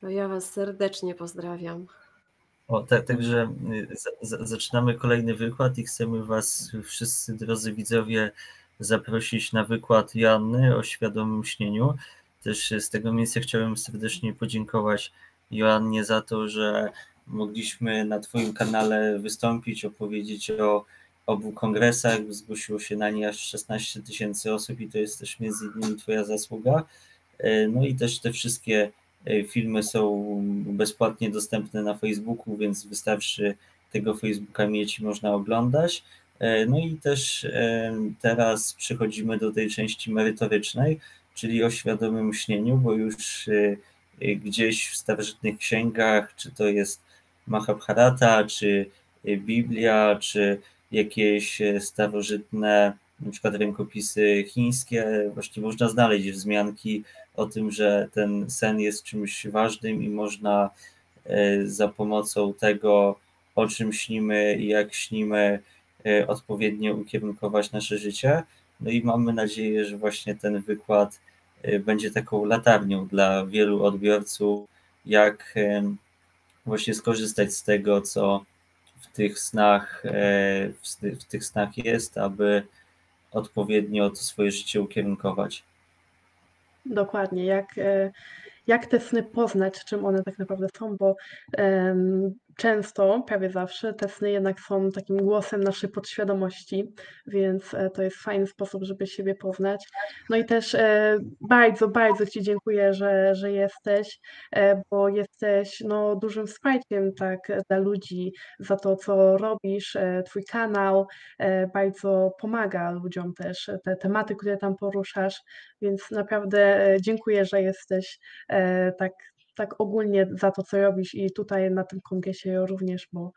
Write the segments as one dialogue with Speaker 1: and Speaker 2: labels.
Speaker 1: To ja Was serdecznie pozdrawiam. O, tak, także y, zaczynamy kolejny wykład i chcemy Was, wszyscy drodzy widzowie, zaprosić na wykład Joanny o świadomym śnieniu. Też z tego miejsca chciałem serdecznie podziękować Joannie za to, że mogliśmy na Twoim kanale wystąpić, opowiedzieć o obu kongresach. Zgłosiło się na nie aż 16 tysięcy osób i to jest też między innymi Twoja zasługa. Y, no i też te wszystkie E, filmy są bezpłatnie dostępne na Facebooku, więc wystarczy tego Facebooka mieć i można oglądać. E, no i też e, teraz przechodzimy do tej części merytorycznej, czyli o świadomym śnieniu, bo już gdzieś w starożytnych księgach, czy to jest Mahabharata, czy Biblia, czy jakieś starożytne, na przykład rękopisy chińskie, właśnie można znaleźć wzmianki o tym, że ten sen jest czymś ważnym i można e, za pomocą tego, o czym śnimy i jak śnimy, e, odpowiednio ukierunkować nasze życie. No i mamy nadzieję, że właśnie ten wykład e, będzie taką latarnią dla wielu odbiorców, jak właśnie skorzystać z tego, co w tych snach, w tych snach jest, aby odpowiednio to swoje życie ukierunkować.
Speaker 2: Dokładnie, jak, e, jak te sny poznać, czym one tak naprawdę są, bo często, prawie zawsze, te sny jednak są takim głosem naszej podświadomości, więc e, to jest fajny sposób, żeby siebie poznać. No i też e, bardzo, bardzo Ci dziękuję, że, że jesteś, e, bo jesteś no, dużym wsparciem tak dla ludzi za to, co robisz. Twój kanał bardzo pomaga ludziom też, te tematy, które tam poruszasz, więc naprawdę dziękuję, że jesteś tak tak ogólnie za to, co robisz i tutaj na tym kongresie również, bo,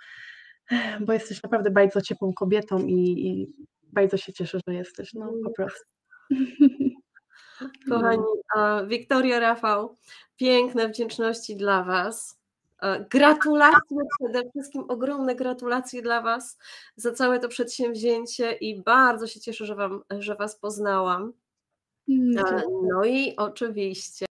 Speaker 2: bo jesteś naprawdę bardzo ciepłą kobietą i, i bardzo się cieszę, że jesteś, no po mm. prostu. Kochani, Wiktoria, Rafał, piękne wdzięczności dla Was. Gratulacje przede wszystkim, ogromne gratulacje dla Was za całe to przedsięwzięcie i bardzo się cieszę, że, wam, że Was poznałam. Mm, e, no i oczywiście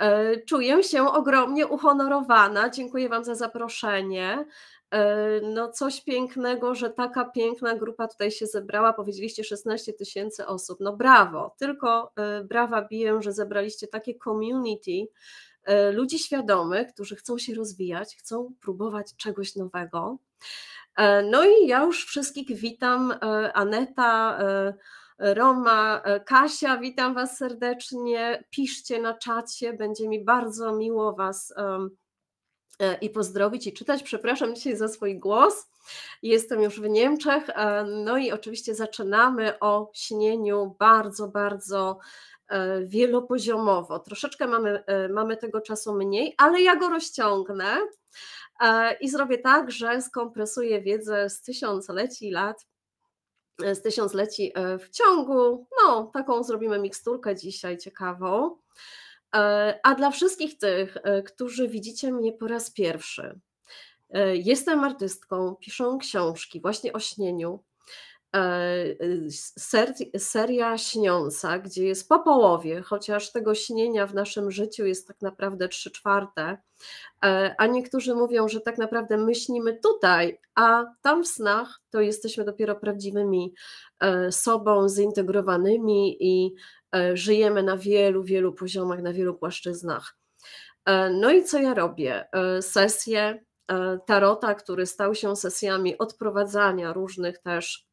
Speaker 2: e, czuję się ogromnie uhonorowana. Dziękuję Wam za zaproszenie. E, no, coś pięknego, że taka piękna grupa tutaj się zebrała. Powiedzieliście 16 tysięcy osób. No, brawo, tylko brawa biję, że zebraliście takie community ludzi świadomych, którzy chcą się rozwijać, chcą próbować czegoś nowego. No i ja już wszystkich witam. Aneta. Roma, e, Kasia, witam Was serdecznie. Piszcie na czacie, będzie mi bardzo miło Was e, i pozdrowić i czytać. Przepraszam dzisiaj za swój głos. Jestem już w Niemczech. E, no i oczywiście zaczynamy o śnieniu bardzo, bardzo wielopoziomowo. Troszeczkę mamy, mamy tego czasu mniej, ale ja go rozciągnę i zrobię tak, że skompresuję wiedzę z tysiącleci lat z tysiącleci e, w ciągu. No, taką zrobimy miksturkę dzisiaj ciekawą. E, a dla wszystkich tych, e, którzy widzicie mnie po raz pierwszy, jestem artystką, piszę książki właśnie o śnieniu. E, ser, seria śniąca, gdzie jest po połowie, chociaż tego śnienia w naszym życiu jest tak naprawdę trzy czwarte, e, a niektórzy mówią, że tak naprawdę myślimy tutaj, a tam w snach to jesteśmy dopiero prawdziwymi e, sobą, zintegrowanymi i żyjemy na wielu, wielu poziomach, na wielu płaszczyznach. No i co ja robię? Sesje tarota, który stał się sesjami odprowadzania różnych też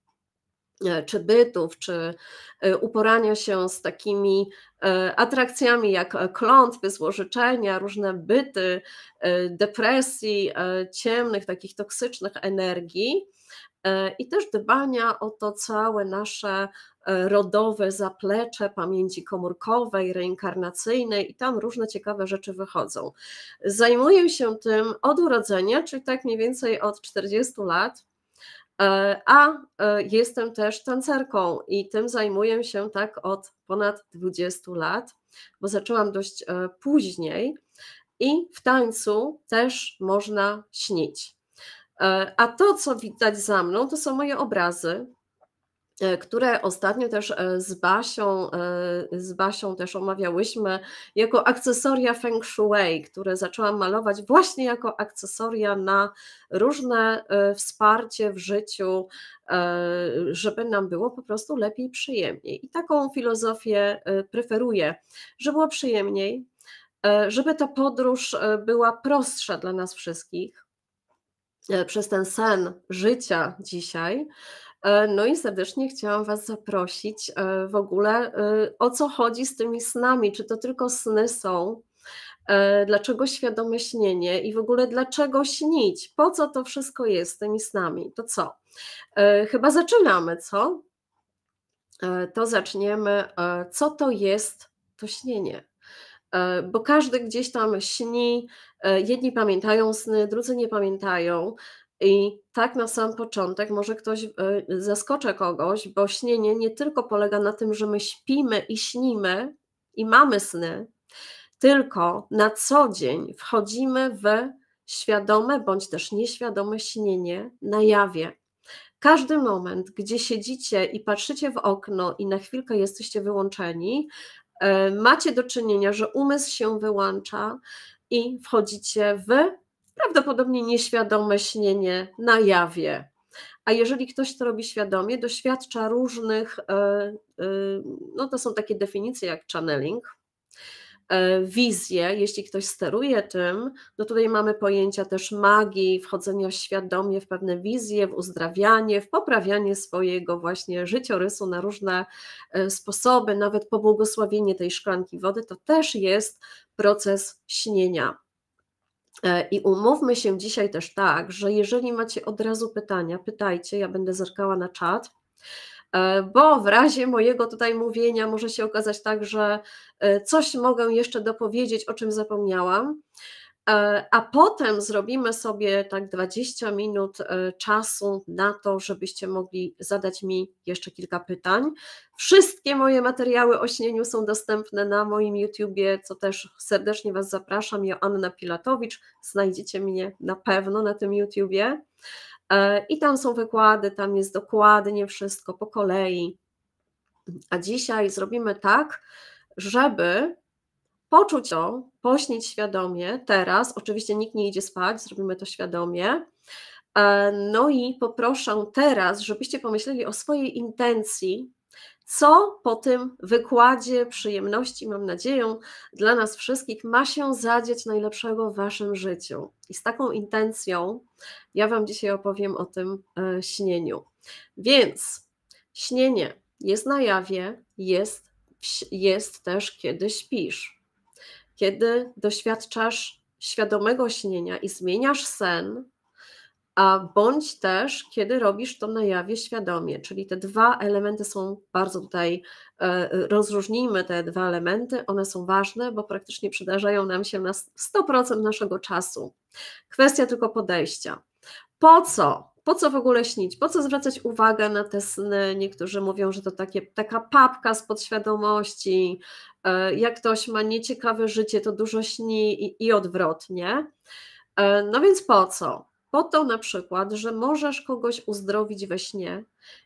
Speaker 2: E, czy bytów, czy e, uporania się z takimi e, atrakcjami jak klątwy, złożyczenia, różne byty, depresji, ciemnych, takich toksycznych energii. I też dbania o to całe nasze rodowe zaplecze pamięci komórkowej, reinkarnacyjnej, i tam różne ciekawe rzeczy wychodzą. Zajmuję się tym od urodzenia, czyli tak mniej więcej od 40 lat E, a e, jestem też tancerką i tym zajmuję się tak od ponad 20 lat, bo zaczęłam dość e, później i w tańcu też można śnić. A to, co widać za mną, to są moje obrazy, E, które ostatnio też e, z Basią, e, z Basią też omawiałyśmy jako akcesoria feng shui, które zaczęłam malować właśnie jako akcesoria na różne wsparcie w życiu, żeby nam było po prostu lepiej przyjemniej. I taką filozofię preferuję, żeby było przyjemniej, żeby ta podróż była prostsza dla nas wszystkich, przez ten sen życia dzisiaj, E, no i serdecznie chciałam Was zaprosić e, w ogóle, e, o co chodzi z tymi snami, czy to tylko sny są, dlaczego świadome śnienie i w ogóle dlaczego śnić, po co to wszystko jest z tymi snami, to co? Chyba zaczynamy, co? To zaczniemy, co to jest to śnienie bo każdy gdzieś tam śni, jedni pamiętają sny, drudzy nie pamiętają. I tak na sam początek może ktoś e, zaskoczę kogoś, bo śnienie nie tylko polega na tym, że my śpimy i śnimy i mamy sny, tylko na co dzień wchodzimy w świadome bądź też nieświadome śnienie na jawie. Każdy moment, gdzie siedzicie i patrzycie w okno i na chwilkę jesteście wyłączeni, e, macie do czynienia, że umysł się wyłącza i wchodzicie w prawdopodobnie nieświadome śnienie na jawie. A jeżeli ktoś to robi świadomie, doświadcza różnych, e, e, no to są takie definicje jak channeling, e, wizje, jeśli ktoś steruje tym, no tutaj mamy pojęcia też magii, wchodzenia świadomie w pewne wizje, w uzdrawianie, w poprawianie swojego właśnie życiorysu na różne sposoby, nawet pobłogosławienie tej szklanki wody, to też jest proces śnienia. E, I umówmy się dzisiaj też tak, że jeżeli macie od razu pytania, pytajcie, ja będę zerkała na czat, e, bo w razie mojego tutaj mówienia może się okazać tak, że e, coś mogę jeszcze dopowiedzieć, o czym zapomniałam. E, a potem zrobimy sobie tak 20 minut e, czasu na to, żebyście mogli zadać mi jeszcze kilka pytań. Wszystkie moje materiały o śnieniu są dostępne na moim YouTubie, co też serdecznie Was zapraszam. Joanna Pilatowicz, znajdziecie mnie na pewno na tym YouTubie. E, I tam są wykłady, tam jest dokładnie wszystko po kolei. A dzisiaj zrobimy tak, żeby poczuć to, pośnić świadomie teraz. Oczywiście nikt nie idzie spać, zrobimy to świadomie. E, no i poproszę teraz, żebyście pomyśleli o swojej intencji, co po tym wykładzie przyjemności, mam nadzieję, dla nas wszystkich ma się zadzieć najlepszego w Waszym życiu. I z taką intencją ja Wam dzisiaj opowiem o tym e, śnieniu. Więc śnienie jest na jawie, jest, jest też kiedy śpisz kiedy doświadczasz świadomego śnienia i zmieniasz sen, a bądź też kiedy robisz to na jawie świadomie, czyli te dwa elementy są bardzo tutaj, e, rozróżnijmy te dwa elementy, one są ważne, bo praktycznie przydarzają nam się na 100% naszego czasu. Kwestia tylko podejścia. Po co po co w ogóle śnić, po co zwracać uwagę na te sny. Niektórzy mówią, że to takie, taka papka z podświadomości. E, jak ktoś ma nieciekawe życie, to dużo śni i, i odwrotnie. E, no więc po co? Po to na przykład, że możesz kogoś uzdrowić we śnie,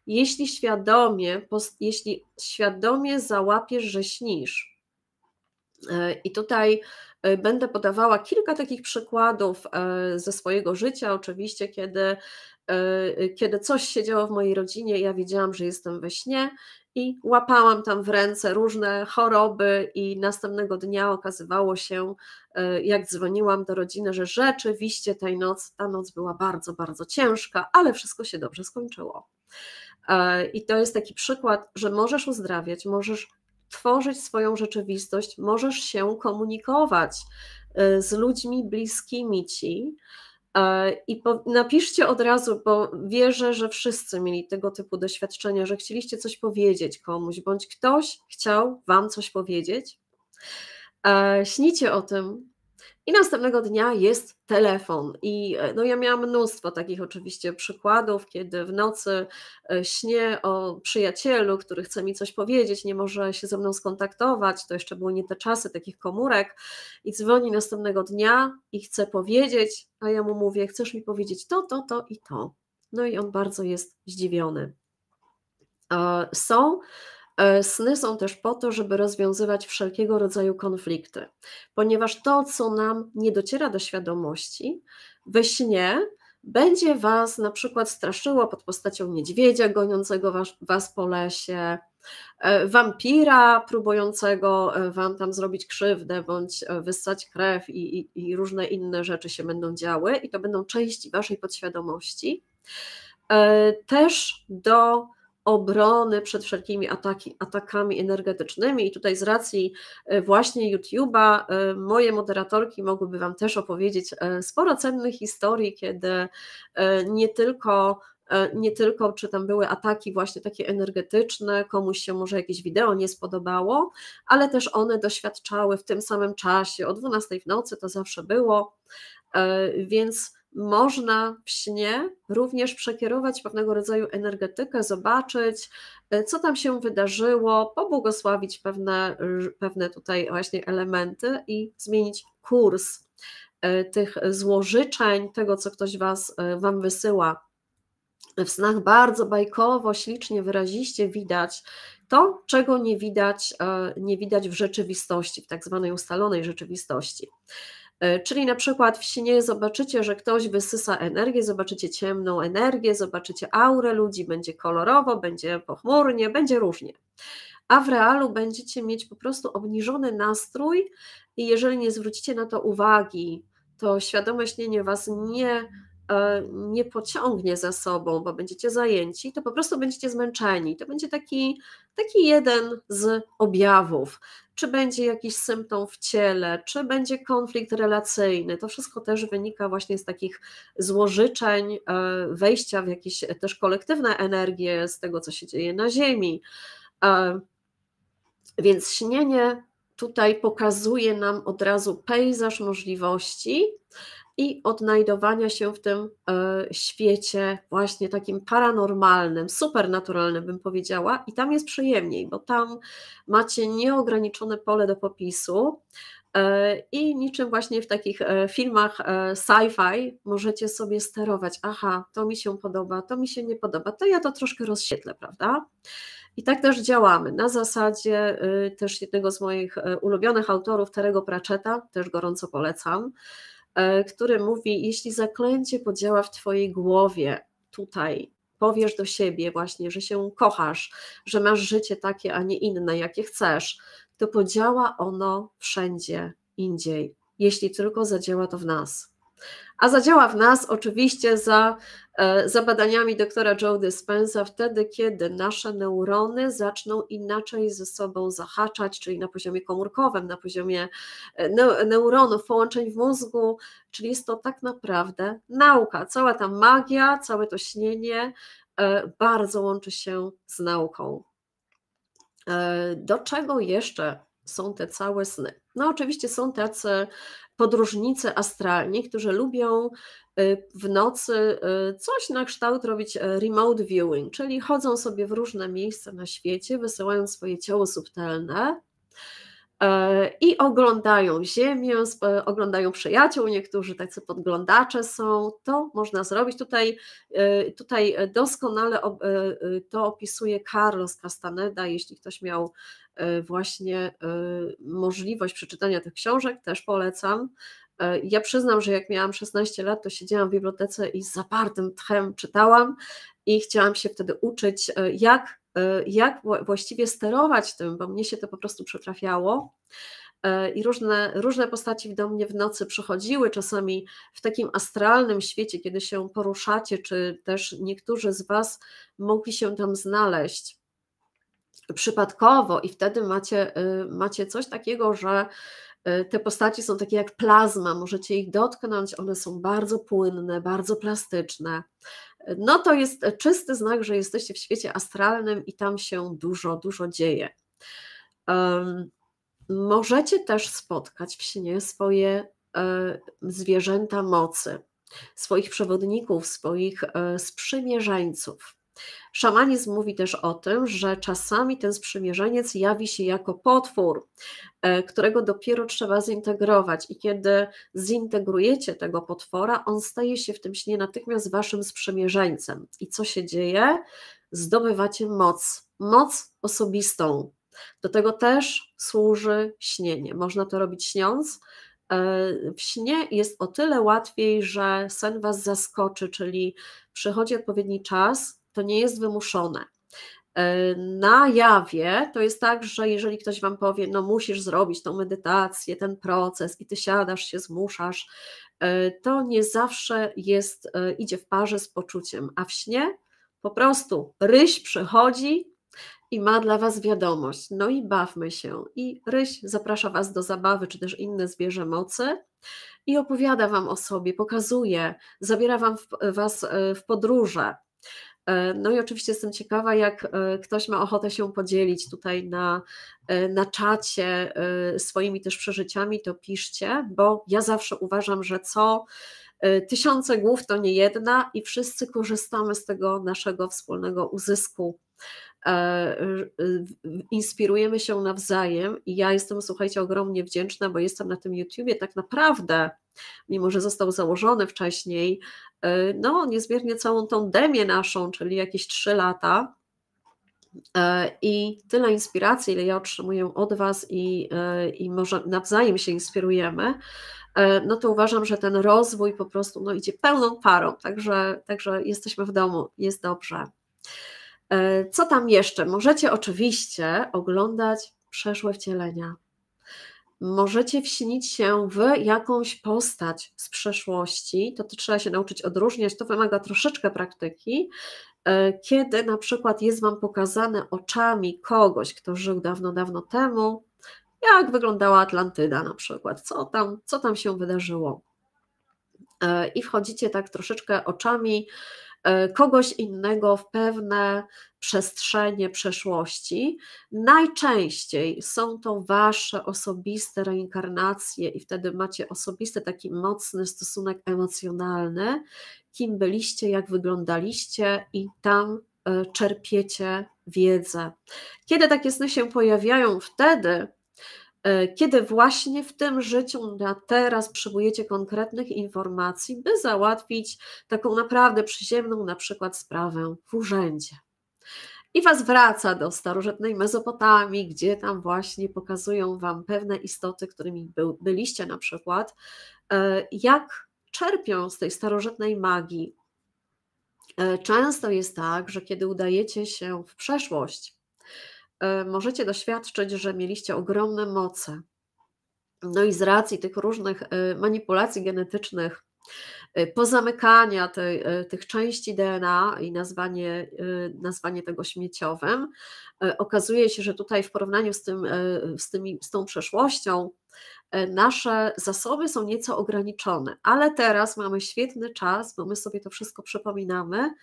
Speaker 2: jeśli świadomie, jeśli świadomie załapiesz, że śnisz. E, I tutaj będę podawała kilka takich przykładów ze swojego życia, oczywiście, kiedy Y, y, kiedy coś się działo w mojej rodzinie, ja wiedziałam, że jestem we śnie i łapałam tam w ręce różne choroby i następnego dnia okazywało się, y, jak dzwoniłam do rodziny, że rzeczywiście tej noc, ta noc była bardzo, bardzo ciężka, ale wszystko się dobrze skończyło. E, I to jest taki przykład, że możesz uzdrawiać, możesz tworzyć swoją rzeczywistość, możesz się komunikować z ludźmi bliskimi ci E, I napiszcie od razu, bo wierzę, że wszyscy mieli tego typu doświadczenia, że chcieliście coś powiedzieć komuś, bądź ktoś chciał Wam coś powiedzieć. E, śnicie o tym, i następnego dnia jest telefon. I e, no ja miałam mnóstwo takich oczywiście przykładów, kiedy w nocy e, śnię o przyjacielu, który chce mi coś powiedzieć, nie może się ze mną skontaktować. To jeszcze były nie te czasy takich komórek. I dzwoni następnego dnia i chce powiedzieć, a ja mu mówię: Chcesz mi powiedzieć to, to, to i to. No i on bardzo jest zdziwiony. E, są E, sny są też po to, żeby rozwiązywać wszelkiego rodzaju konflikty, ponieważ to, co nam nie dociera do świadomości, we śnie będzie Was na przykład straszyło pod postacią niedźwiedzia goniącego was, was, po lesie, e, wampira próbującego e, Wam tam zrobić krzywdę bądź wyssać krew i, i, i różne inne rzeczy się będą działy i to będą części Waszej podświadomości. Też do obrony przed wszelkimi ataki, atakami energetycznymi. I tutaj z racji e, właśnie YouTube'a e, moje moderatorki mogłyby Wam też opowiedzieć e, sporo cennych historii, kiedy nie tylko nie tylko czy tam były ataki właśnie takie energetyczne, komuś się może jakieś wideo nie spodobało, ale też one doświadczały w tym samym czasie, o 12 w nocy to zawsze było, więc można w śnie również przekierować pewnego rodzaju energetykę, zobaczyć, e, co tam się wydarzyło, pobłogosławić pewne, pewne tutaj właśnie elementy i zmienić kurs e, tych złożyczeń, tego, co ktoś was, e, wam wysyła. W snach bardzo bajkowo, ślicznie, wyraziście widać to, czego nie widać, nie widać w rzeczywistości, w tak zwanej ustalonej rzeczywistości. E, czyli na przykład w śnie zobaczycie, że ktoś wysysa energię, zobaczycie ciemną energię, zobaczycie aurę ludzi, będzie kolorowo, będzie pochmurnie, będzie różnie. A w realu będziecie mieć po prostu obniżony nastrój i jeżeli nie zwrócicie na to uwagi, to świadome śnienie was nie, e, nie pociągnie za sobą, bo będziecie zajęci, to po prostu będziecie zmęczeni. To będzie taki, taki jeden z objawów czy będzie jakiś symptom w ciele, czy będzie konflikt relacyjny. To wszystko też wynika właśnie z takich złożyczeń, e, wejścia w jakieś też kolektywne energie z tego, co się dzieje na Ziemi. E, więc śnienie tutaj pokazuje nam od razu pejzaż możliwości, i odnajdowania się w tym e, świecie właśnie takim paranormalnym, supernaturalnym bym powiedziała i tam jest przyjemniej, bo tam macie nieograniczone pole do popisu e, i niczym właśnie w takich e, filmach sci-fi możecie sobie sterować, aha, to mi się podoba, to mi się nie podoba, to ja to troszkę rozświetlę, prawda? I tak też działamy. Na zasadzie też jednego z moich ulubionych autorów, Terego Pratchetta, też gorąco polecam, E, który mówi: Jeśli zaklęcie podziała w Twojej głowie, tutaj, powiesz do siebie właśnie, że się kochasz, że masz życie takie, a nie inne, jakie chcesz, to podziała ono wszędzie indziej, jeśli tylko zadziała to w nas. A zadziała w nas oczywiście za, e, za badaniami doktora Joe Dispenza wtedy, kiedy nasze neurony zaczną inaczej ze sobą zahaczać, czyli na poziomie komórkowym, na poziomie e, neuronów, połączeń w mózgu, czyli jest to tak naprawdę nauka. Cała ta magia, całe to śnienie e, bardzo łączy się z nauką. Do czego jeszcze są te całe sny? No, oczywiście są tacy podróżnicy astralni, którzy lubią y, w nocy y, coś na kształt robić e, remote viewing, czyli chodzą sobie w różne miejsca na świecie, wysyłają swoje ciało subtelne e, i oglądają Ziemię, e, oglądają przyjaciół, niektórzy tacy podglądacze są, to można zrobić. Tutaj, tutaj doskonale to opisuje Carlos Castaneda, jeśli ktoś miał E, właśnie e, możliwość przeczytania tych książek, też polecam. E, ja przyznam, że jak miałam 16 lat, to siedziałam w bibliotece i z zapartym tchem czytałam i chciałam się wtedy uczyć, jak, jak właściwie sterować tym, bo mnie się to po prostu przetrafiało. i różne, różne postaci do mnie w nocy przychodziły, czasami w takim astralnym świecie, kiedy się poruszacie, czy też niektórzy z Was mogli się tam znaleźć przypadkowo i wtedy macie, y, macie coś takiego, że y, te postaci są takie jak plazma, możecie ich dotknąć, one są bardzo płynne, bardzo plastyczne. No to jest czysty znak, że jesteście w świecie astralnym i tam się dużo, dużo dzieje. Um, możecie też spotkać w śnie swoje y, zwierzęta mocy, swoich przewodników, swoich y, sprzymierzeńców. Szamanizm mówi też o tym, że czasami ten sprzymierzeniec jawi się jako potwór, e, którego dopiero trzeba zintegrować. I kiedy zintegrujecie tego potwora, on staje się w tym śnie natychmiast waszym sprzymierzeńcem. I co się dzieje? Zdobywacie moc, moc osobistą. Do tego też służy śnienie. Można to robić śniąc, e, w śnie jest o tyle łatwiej, że sen was zaskoczy, czyli przychodzi odpowiedni czas, to nie jest wymuszone. E, na jawie to jest tak, że jeżeli ktoś wam powie, no musisz zrobić tą medytację, ten proces i ty siadasz się, zmuszasz, e, to nie zawsze jest, e, idzie w parze z poczuciem, a w śnie po prostu ryś przychodzi i ma dla was wiadomość. No i bawmy się. I ryś zaprasza was do zabawy, czy też inne zwierzę mocy i opowiada wam o sobie, pokazuje, zabiera wam w, was w podróże. E, no i oczywiście jestem ciekawa, jak e, ktoś ma ochotę się podzielić tutaj na, e, na czacie swoimi też przeżyciami, to piszcie, bo ja zawsze uważam, że co tysiące głów to nie jedna i wszyscy korzystamy z tego naszego wspólnego uzysku. E, e, inspirujemy się nawzajem i ja jestem, słuchajcie, ogromnie wdzięczna, bo jestem na tym YouTubie tak naprawdę, mimo że został założony wcześniej, e, no niezmiernie całą tą demię naszą, czyli jakieś 3 lata, i tyle inspiracji, ile ja otrzymuję od Was i, i może nawzajem się inspirujemy, no to uważam, że ten rozwój po prostu no, idzie pełną parą, także, także jesteśmy w domu, jest dobrze. E, co tam jeszcze? Możecie oczywiście oglądać przeszłe wcielenia. Możecie wśnić się w jakąś postać z przeszłości. To, to trzeba się nauczyć odróżniać. To wymaga troszeczkę praktyki. E, kiedy na przykład jest Wam pokazane oczami kogoś, kto żył dawno, dawno temu, jak wyglądała Atlantyda na przykład, co tam, co tam się wydarzyło. E, I wchodzicie tak troszeczkę oczami E, kogoś innego w pewne przestrzenie przeszłości. Najczęściej są to wasze osobiste reinkarnacje, i wtedy macie osobisty, taki mocny stosunek emocjonalny, kim byliście, jak wyglądaliście, i tam e, czerpiecie wiedzę. Kiedy takie sny się pojawiają, wtedy E, kiedy właśnie w tym życiu na teraz przyjmujecie konkretnych informacji, by załatwić taką naprawdę przyziemną, na przykład sprawę w urzędzie. I was wraca do starożytnej Mezopotamii, gdzie tam właśnie pokazują wam pewne istoty, którymi byliście na przykład, e, jak czerpią z tej starożytnej magii. E, często jest tak, że kiedy udajecie się w przeszłość, E, możecie doświadczyć, że mieliście ogromne moce. No i z racji tych różnych e, manipulacji genetycznych, e, pozamykania tej, tych części DNA i nazwanie, nazwanie tego śmieciowym, okazuje się, że tutaj w porównaniu z, tym, z, tymi, z tą przeszłością nasze zasoby są nieco ograniczone, ale teraz mamy świetny czas, bo my sobie to wszystko przypominamy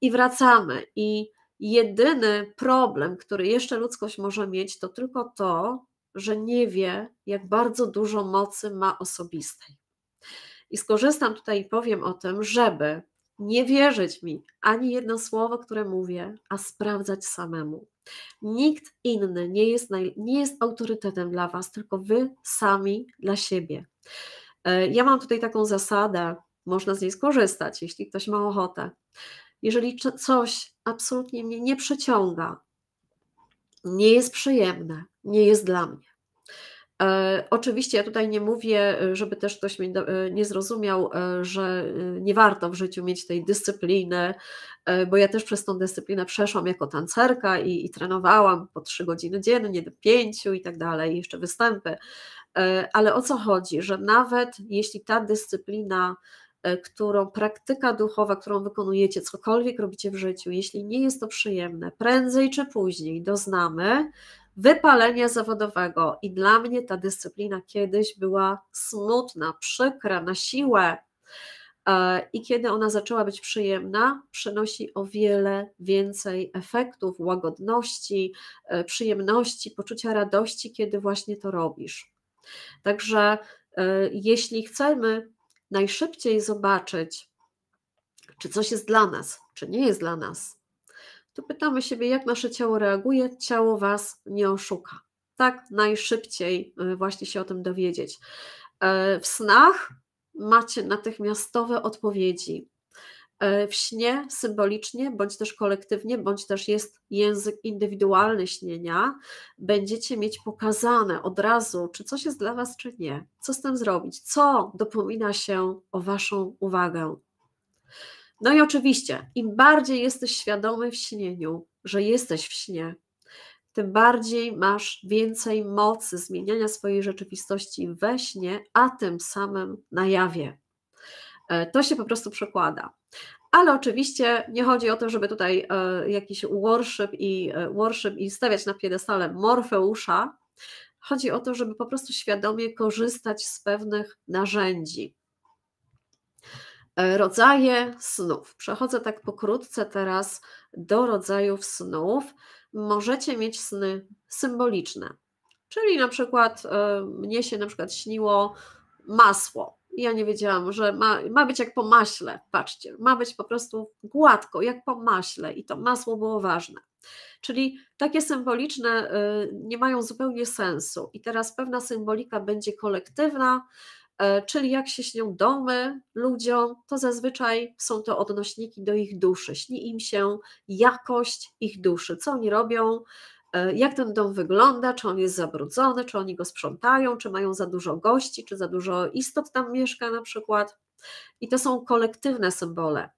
Speaker 2: i wracamy. I Jedyny problem, który jeszcze ludzkość może mieć, to tylko to, że nie wie, jak bardzo dużo mocy ma osobistej. I skorzystam tutaj i powiem o tym, żeby nie wierzyć mi ani jedno słowo, które mówię, a sprawdzać samemu. Nikt inny nie jest, naj, nie jest autorytetem dla Was, tylko Wy sami dla siebie. E, ja mam tutaj taką zasadę, można z niej skorzystać, jeśli ktoś ma ochotę, jeżeli coś absolutnie mnie nie przyciąga, nie jest przyjemne, nie jest dla mnie. E, oczywiście ja tutaj nie mówię, żeby też ktoś mnie e, nie zrozumiał, e, że e, nie warto w życiu mieć tej dyscypliny, bo ja też przez tą dyscyplinę przeszłam jako tancerka i, i trenowałam po trzy godziny dziennie, do pięciu i tak dalej, jeszcze występy. E, ale o co chodzi, że nawet jeśli ta dyscyplina E, którą praktyka duchowa, którą wykonujecie, cokolwiek robicie w życiu, jeśli nie jest to przyjemne, prędzej czy później doznamy wypalenia zawodowego. I dla mnie ta dyscyplina kiedyś była smutna, przykra, na siłę. E, I kiedy ona zaczęła być przyjemna, przynosi o wiele więcej efektów, łagodności, e, przyjemności, poczucia radości, kiedy właśnie to robisz. Także jeśli chcemy najszybciej zobaczyć, czy coś jest dla nas, czy nie jest dla nas, to pytamy siebie, jak nasze ciało reaguje. Ciało Was nie oszuka. Tak najszybciej y, właśnie się o tym dowiedzieć. E, w snach macie natychmiastowe odpowiedzi. E, w śnie symbolicznie, bądź też kolektywnie, bądź też jest język indywidualny śnienia, będziecie mieć pokazane od razu, czy coś jest dla Was, czy nie, co z tym zrobić, co dopomina się o Waszą uwagę. No i oczywiście, im bardziej jesteś świadomy w śnieniu, że jesteś w śnie, tym bardziej masz więcej mocy zmieniania swojej rzeczywistości we śnie, a tym samym na jawie. E, to się po prostu przekłada. Ale oczywiście nie chodzi o to, żeby tutaj e, jakiś worship i, e, worship i stawiać na piedestale Morfeusza. Chodzi o to, żeby po prostu świadomie korzystać z pewnych narzędzi. Rodzaje snów. Przechodzę tak pokrótce teraz do rodzajów snów. Możecie mieć sny symboliczne, czyli na przykład mnie się na przykład śniło masło, i ja nie wiedziałam, że ma, ma być jak po maśle, patrzcie, ma być po prostu gładko, jak po maśle i to masło było ważne. Czyli takie symboliczne y, nie mają zupełnie sensu. I teraz pewna symbolika będzie kolektywna, y, czyli jak się śnią domy ludziom, to zazwyczaj są to odnośniki do ich duszy. Śni im się jakość ich duszy, co oni robią, E, jak ten dom wygląda, czy on jest zabrudzony, czy oni go sprzątają, czy mają za dużo gości, czy za dużo istot tam mieszka na przykład. I to są kolektywne symbole,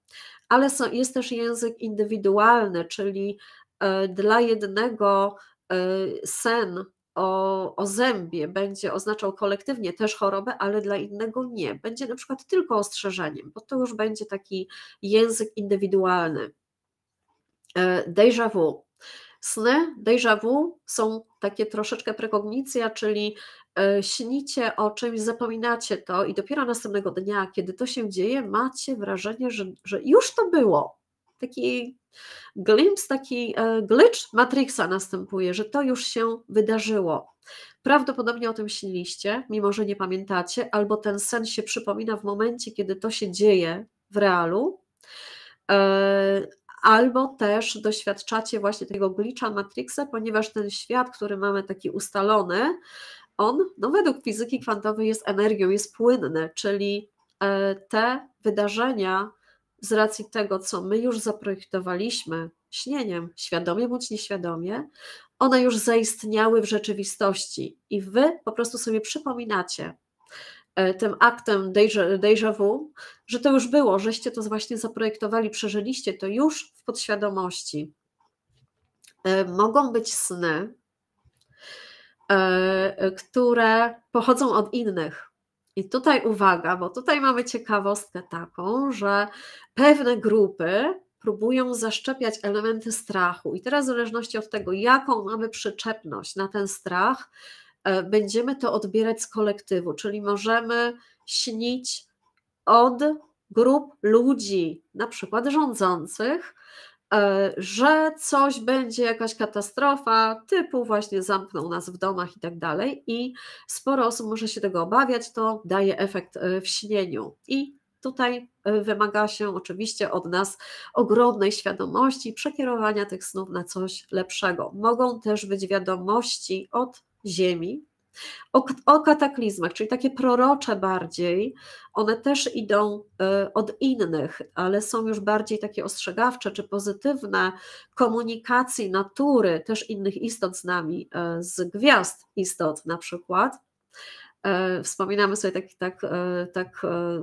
Speaker 2: ale są, jest też język indywidualny, czyli e, dla jednego e, sen o, o zębie będzie oznaczał kolektywnie też chorobę, ale dla innego nie. Będzie na przykład tylko ostrzeżeniem, bo to już będzie taki język indywidualny. Deja vu Sny déjà vu są takie troszeczkę prekognicja, czyli e, śnicie o czymś, zapominacie to i dopiero następnego dnia, kiedy to się dzieje, macie wrażenie, że, że już to było. Taki glimpse, taki e, glitch Matrixa następuje, że to już się wydarzyło. Prawdopodobnie o tym śniliście, mimo że nie pamiętacie, albo ten sen się przypomina w momencie, kiedy to się dzieje w realu. E, albo też doświadczacie właśnie tego glitcha Matrixa, ponieważ ten świat, który mamy taki ustalony, on no według fizyki kwantowej jest energią, jest płynny, czyli e, te wydarzenia z racji tego, co my już zaprojektowaliśmy śnieniem, świadomie bądź nieświadomie, one już zaistniały w rzeczywistości i wy po prostu sobie przypominacie, E, tym aktem deja vu, że to już było, żeście to właśnie zaprojektowali, przeżyliście to już w podświadomości. E, mogą być sny, e, które pochodzą od innych. I tutaj uwaga, bo tutaj mamy ciekawostkę taką, że pewne grupy próbują zaszczepiać elementy strachu. I teraz, w zależności od tego, jaką mamy przyczepność na ten strach, E, będziemy to odbierać z kolektywu, czyli możemy śnić od grup ludzi, na przykład rządzących, e, że coś będzie, jakaś katastrofa, typu właśnie zamkną nas w domach i tak dalej, i sporo osób może się tego obawiać, to daje efekt e, w śnieniu. I tutaj wymaga się oczywiście od nas ogromnej świadomości, przekierowania tych snów na coś lepszego. Mogą też być wiadomości od Ziemi, o, o, kataklizmach, czyli takie prorocze bardziej, one też idą e, od innych, ale są już bardziej takie ostrzegawcze czy pozytywne komunikacji natury, też innych istot z nami, e, z gwiazd istot na przykład. E, wspominamy sobie tak, tak, e, tak e,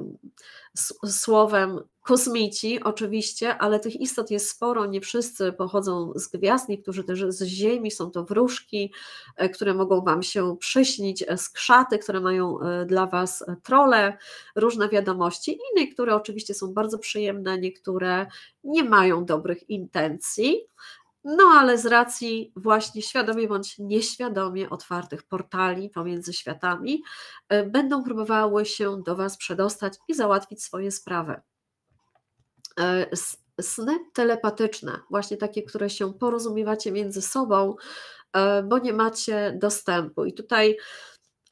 Speaker 2: słowem kosmici oczywiście, ale tych istot jest sporo, nie wszyscy pochodzą z gwiazd, niektórzy też z Ziemi, są to wróżki, które mogą Wam się przyśnić, skrzaty, które mają dla Was trole, różne wiadomości i niektóre oczywiście są bardzo przyjemne, niektóre nie mają dobrych intencji, no ale z racji właśnie świadomie bądź nieświadomie otwartych portali pomiędzy światami y, będą próbowały się do Was przedostać i załatwić swoje sprawy. Y, sny telepatyczne, właśnie takie, które się porozumiewacie między sobą, y, bo nie macie dostępu. I tutaj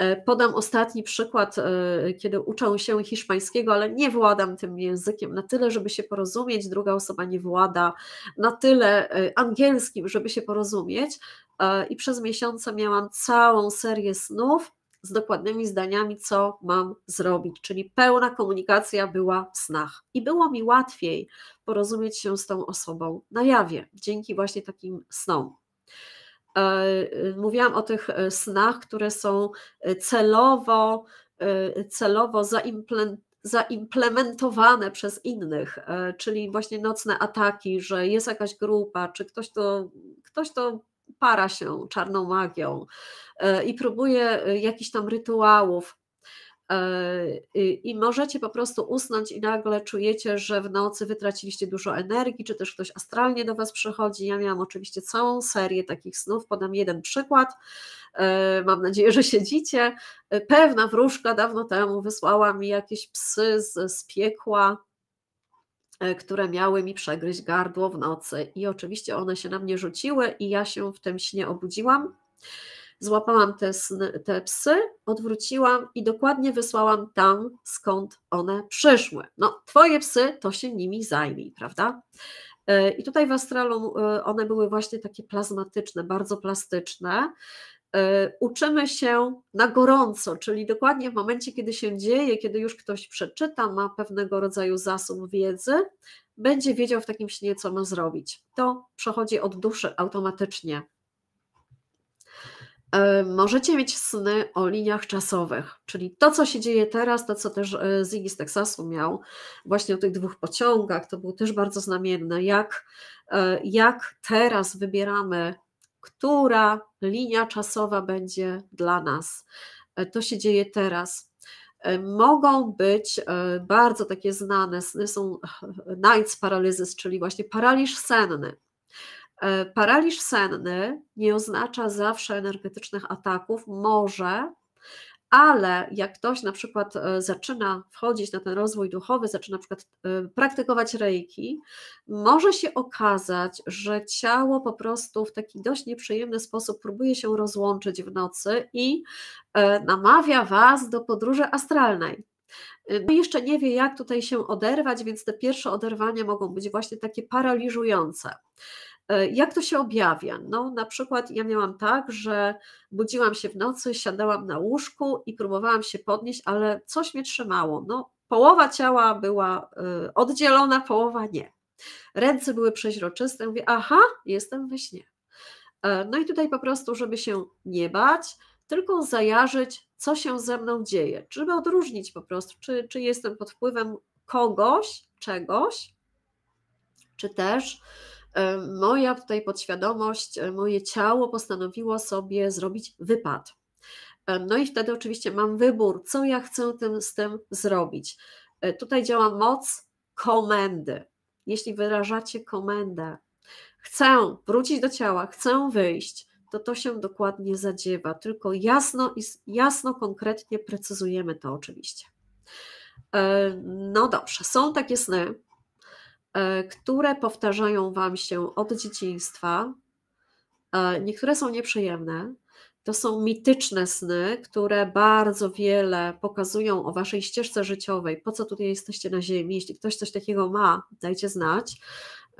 Speaker 2: E, podam ostatni przykład, e, kiedy uczę się hiszpańskiego, ale nie władam tym językiem na tyle, żeby się porozumieć, druga osoba nie włada na tyle e, angielskim, żeby się porozumieć. I przez miesiące miałam całą serię snów, z dokładnymi zdaniami, co mam zrobić, czyli pełna komunikacja była w snach. I było mi łatwiej porozumieć się z tą osobą na jawie, dzięki właśnie takim snom. E, e, mówiłam o tych e, snach, które są celowo, celowo zaimplementowane przez innych, czyli właśnie nocne ataki, że jest jakaś grupa, czy ktoś to, ktoś to para się czarną magią i próbuje jakichś tam rytuałów E, y, i możecie po prostu usnąć i nagle czujecie, że w nocy wytraciliście dużo energii, czy też ktoś astralnie do Was przychodzi. Ja miałam oczywiście całą serię takich snów, podam jeden przykład. E, mam nadzieję, że siedzicie. E, pewna wróżka dawno temu wysłała mi jakieś psy z, z piekła, które miały mi przegryźć gardło w nocy. I oczywiście one się na mnie rzuciły, i ja się w tym śnie obudziłam. Złapałam te, te psy, odwróciłam i dokładnie wysłałam tam, skąd one przyszły. No, twoje psy, to się nimi zajmij, prawda? E, I tutaj w astralu e, one były właśnie takie plazmatyczne, bardzo plastyczne. E, uczymy się na gorąco, czyli dokładnie w momencie, kiedy się dzieje, kiedy już ktoś przeczyta, ma pewnego rodzaju zasób wiedzy, będzie wiedział w takim śnie, co ma zrobić. To przechodzi od duszy automatycznie. E, możecie mieć sny o liniach czasowych, czyli to, co się dzieje teraz, to, co też e, Ziggy z Teksasu miał, właśnie o tych dwóch pociągach, to było też bardzo znamienne, jak, e, jak teraz wybieramy, która linia czasowa będzie dla nas. To się dzieje teraz. Mogą być bardzo takie znane sny, są nights paralysis, czyli właśnie paraliż senny. E, paraliż senny nie oznacza zawsze energetycznych ataków, może, ale jak ktoś na przykład e, zaczyna wchodzić na ten rozwój duchowy, zaczyna na przykład e, praktykować reiki, może się okazać, że ciało po prostu w taki dość nieprzyjemny sposób próbuje się rozłączyć w nocy i namawia Was do podróży astralnej. No jeszcze nie wie, jak tutaj się oderwać, więc te pierwsze oderwania mogą być właśnie takie paraliżujące. E, jak to się objawia? No, na przykład ja miałam tak, że budziłam się w nocy, siadałam na łóżku i próbowałam się podnieść, ale coś mnie trzymało. No, połowa ciała była e, oddzielona, połowa nie. Ręce były przeźroczyste, mówię, aha, jestem we śnie. E, no i tutaj po prostu, żeby się nie bać, tylko zajarzyć, co się ze mną dzieje, żeby odróżnić po prostu, czy, czy jestem pod wpływem kogoś, czegoś, czy też E, moja tutaj podświadomość, e, moje ciało postanowiło sobie zrobić wypad. E, no i wtedy oczywiście mam wybór, co ja chcę tym, z tym zrobić. Tutaj działa moc komendy. Jeśli wyrażacie komendę, chcę wrócić do ciała, chcę wyjść, to to się dokładnie zadziewa. Tylko jasno, jasno konkretnie precyzujemy to oczywiście. No dobrze, są takie sny, E, które powtarzają Wam się od dzieciństwa. E, niektóre są nieprzyjemne. To są mityczne sny, które bardzo wiele pokazują o Waszej ścieżce życiowej, po co tutaj jesteście na Ziemi. Jeśli ktoś coś takiego ma, dajcie znać.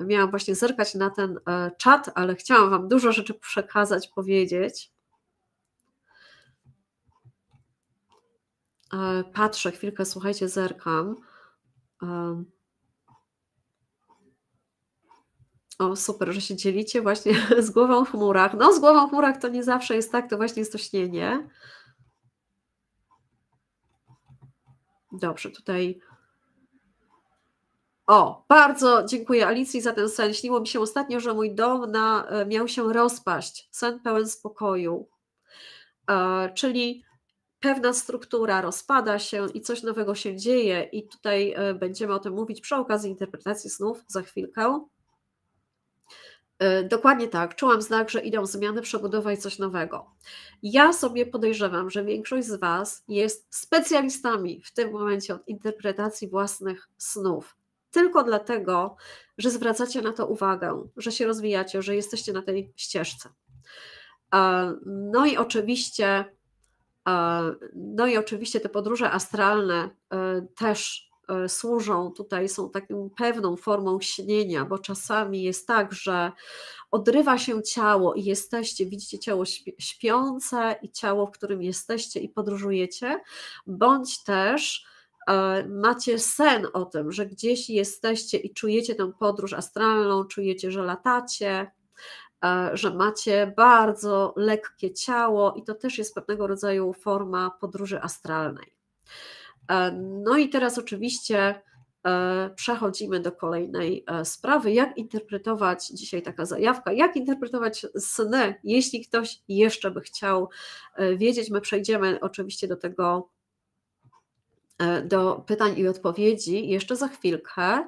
Speaker 2: Miałam właśnie zerkać na ten e, czat, ale chciałam Wam dużo rzeczy przekazać, powiedzieć. Patrzę, chwilkę, słuchajcie, zerkam. super, że się dzielicie właśnie z głową w chmurach. No z głową w chmurach to nie zawsze jest tak, to właśnie jest to śnienie. Dobrze, tutaj... O, bardzo dziękuję Alicji za ten sen. Śniło mi się ostatnio, że mój dom na, e, miał się rozpaść. Sen pełen spokoju. E, czyli pewna struktura rozpada się i coś nowego się dzieje, i tutaj e, będziemy o tym mówić przy okazji interpretacji snów za chwilkę. E, dokładnie tak, czułam znak, że idą zmiany, przebudowa i coś nowego. Ja sobie podejrzewam, że większość z Was jest specjalistami w tym momencie od interpretacji własnych snów. Tylko dlatego, że zwracacie na to uwagę, że się rozwijacie, że jesteście na tej ścieżce. E, no i oczywiście, e, no i oczywiście te podróże astralne też E, służą tutaj, są taką pewną formą śnienia, bo czasami jest tak, że odrywa się ciało i jesteście, widzicie ciało śpiące i ciało, w którym jesteście i podróżujecie, bądź też e, macie sen o tym, że gdzieś jesteście i czujecie tę podróż astralną, czujecie, że latacie, e, że macie bardzo lekkie ciało i to też jest pewnego rodzaju forma podróży astralnej. E, no i teraz oczywiście e, przechodzimy do kolejnej e, sprawy. Jak interpretować, dzisiaj taka zajawka, jak interpretować sny, jeśli ktoś jeszcze by chciał wiedzieć. My przejdziemy oczywiście do tego, do pytań i odpowiedzi jeszcze za chwilkę.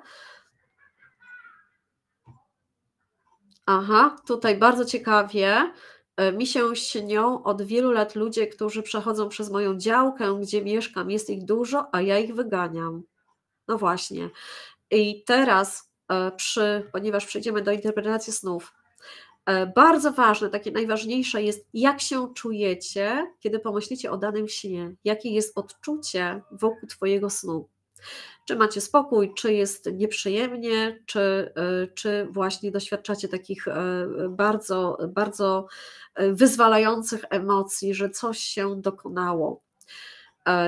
Speaker 2: Aha, tutaj bardzo ciekawie. E, mi się śnią od wielu lat ludzie, którzy przechodzą przez moją działkę, gdzie mieszkam. Jest ich dużo, a ja ich wyganiam. No właśnie. I teraz, e, przy, ponieważ przejdziemy do interpretacji snów, e, bardzo ważne, takie najważniejsze jest, jak się czujecie, kiedy pomyślicie o danym śnie, jakie jest odczucie wokół Twojego snu czy macie spokój, czy jest nieprzyjemnie, czy, e, czy właśnie doświadczacie takich e, bardzo, bardzo e, wyzwalających emocji, że coś się dokonało.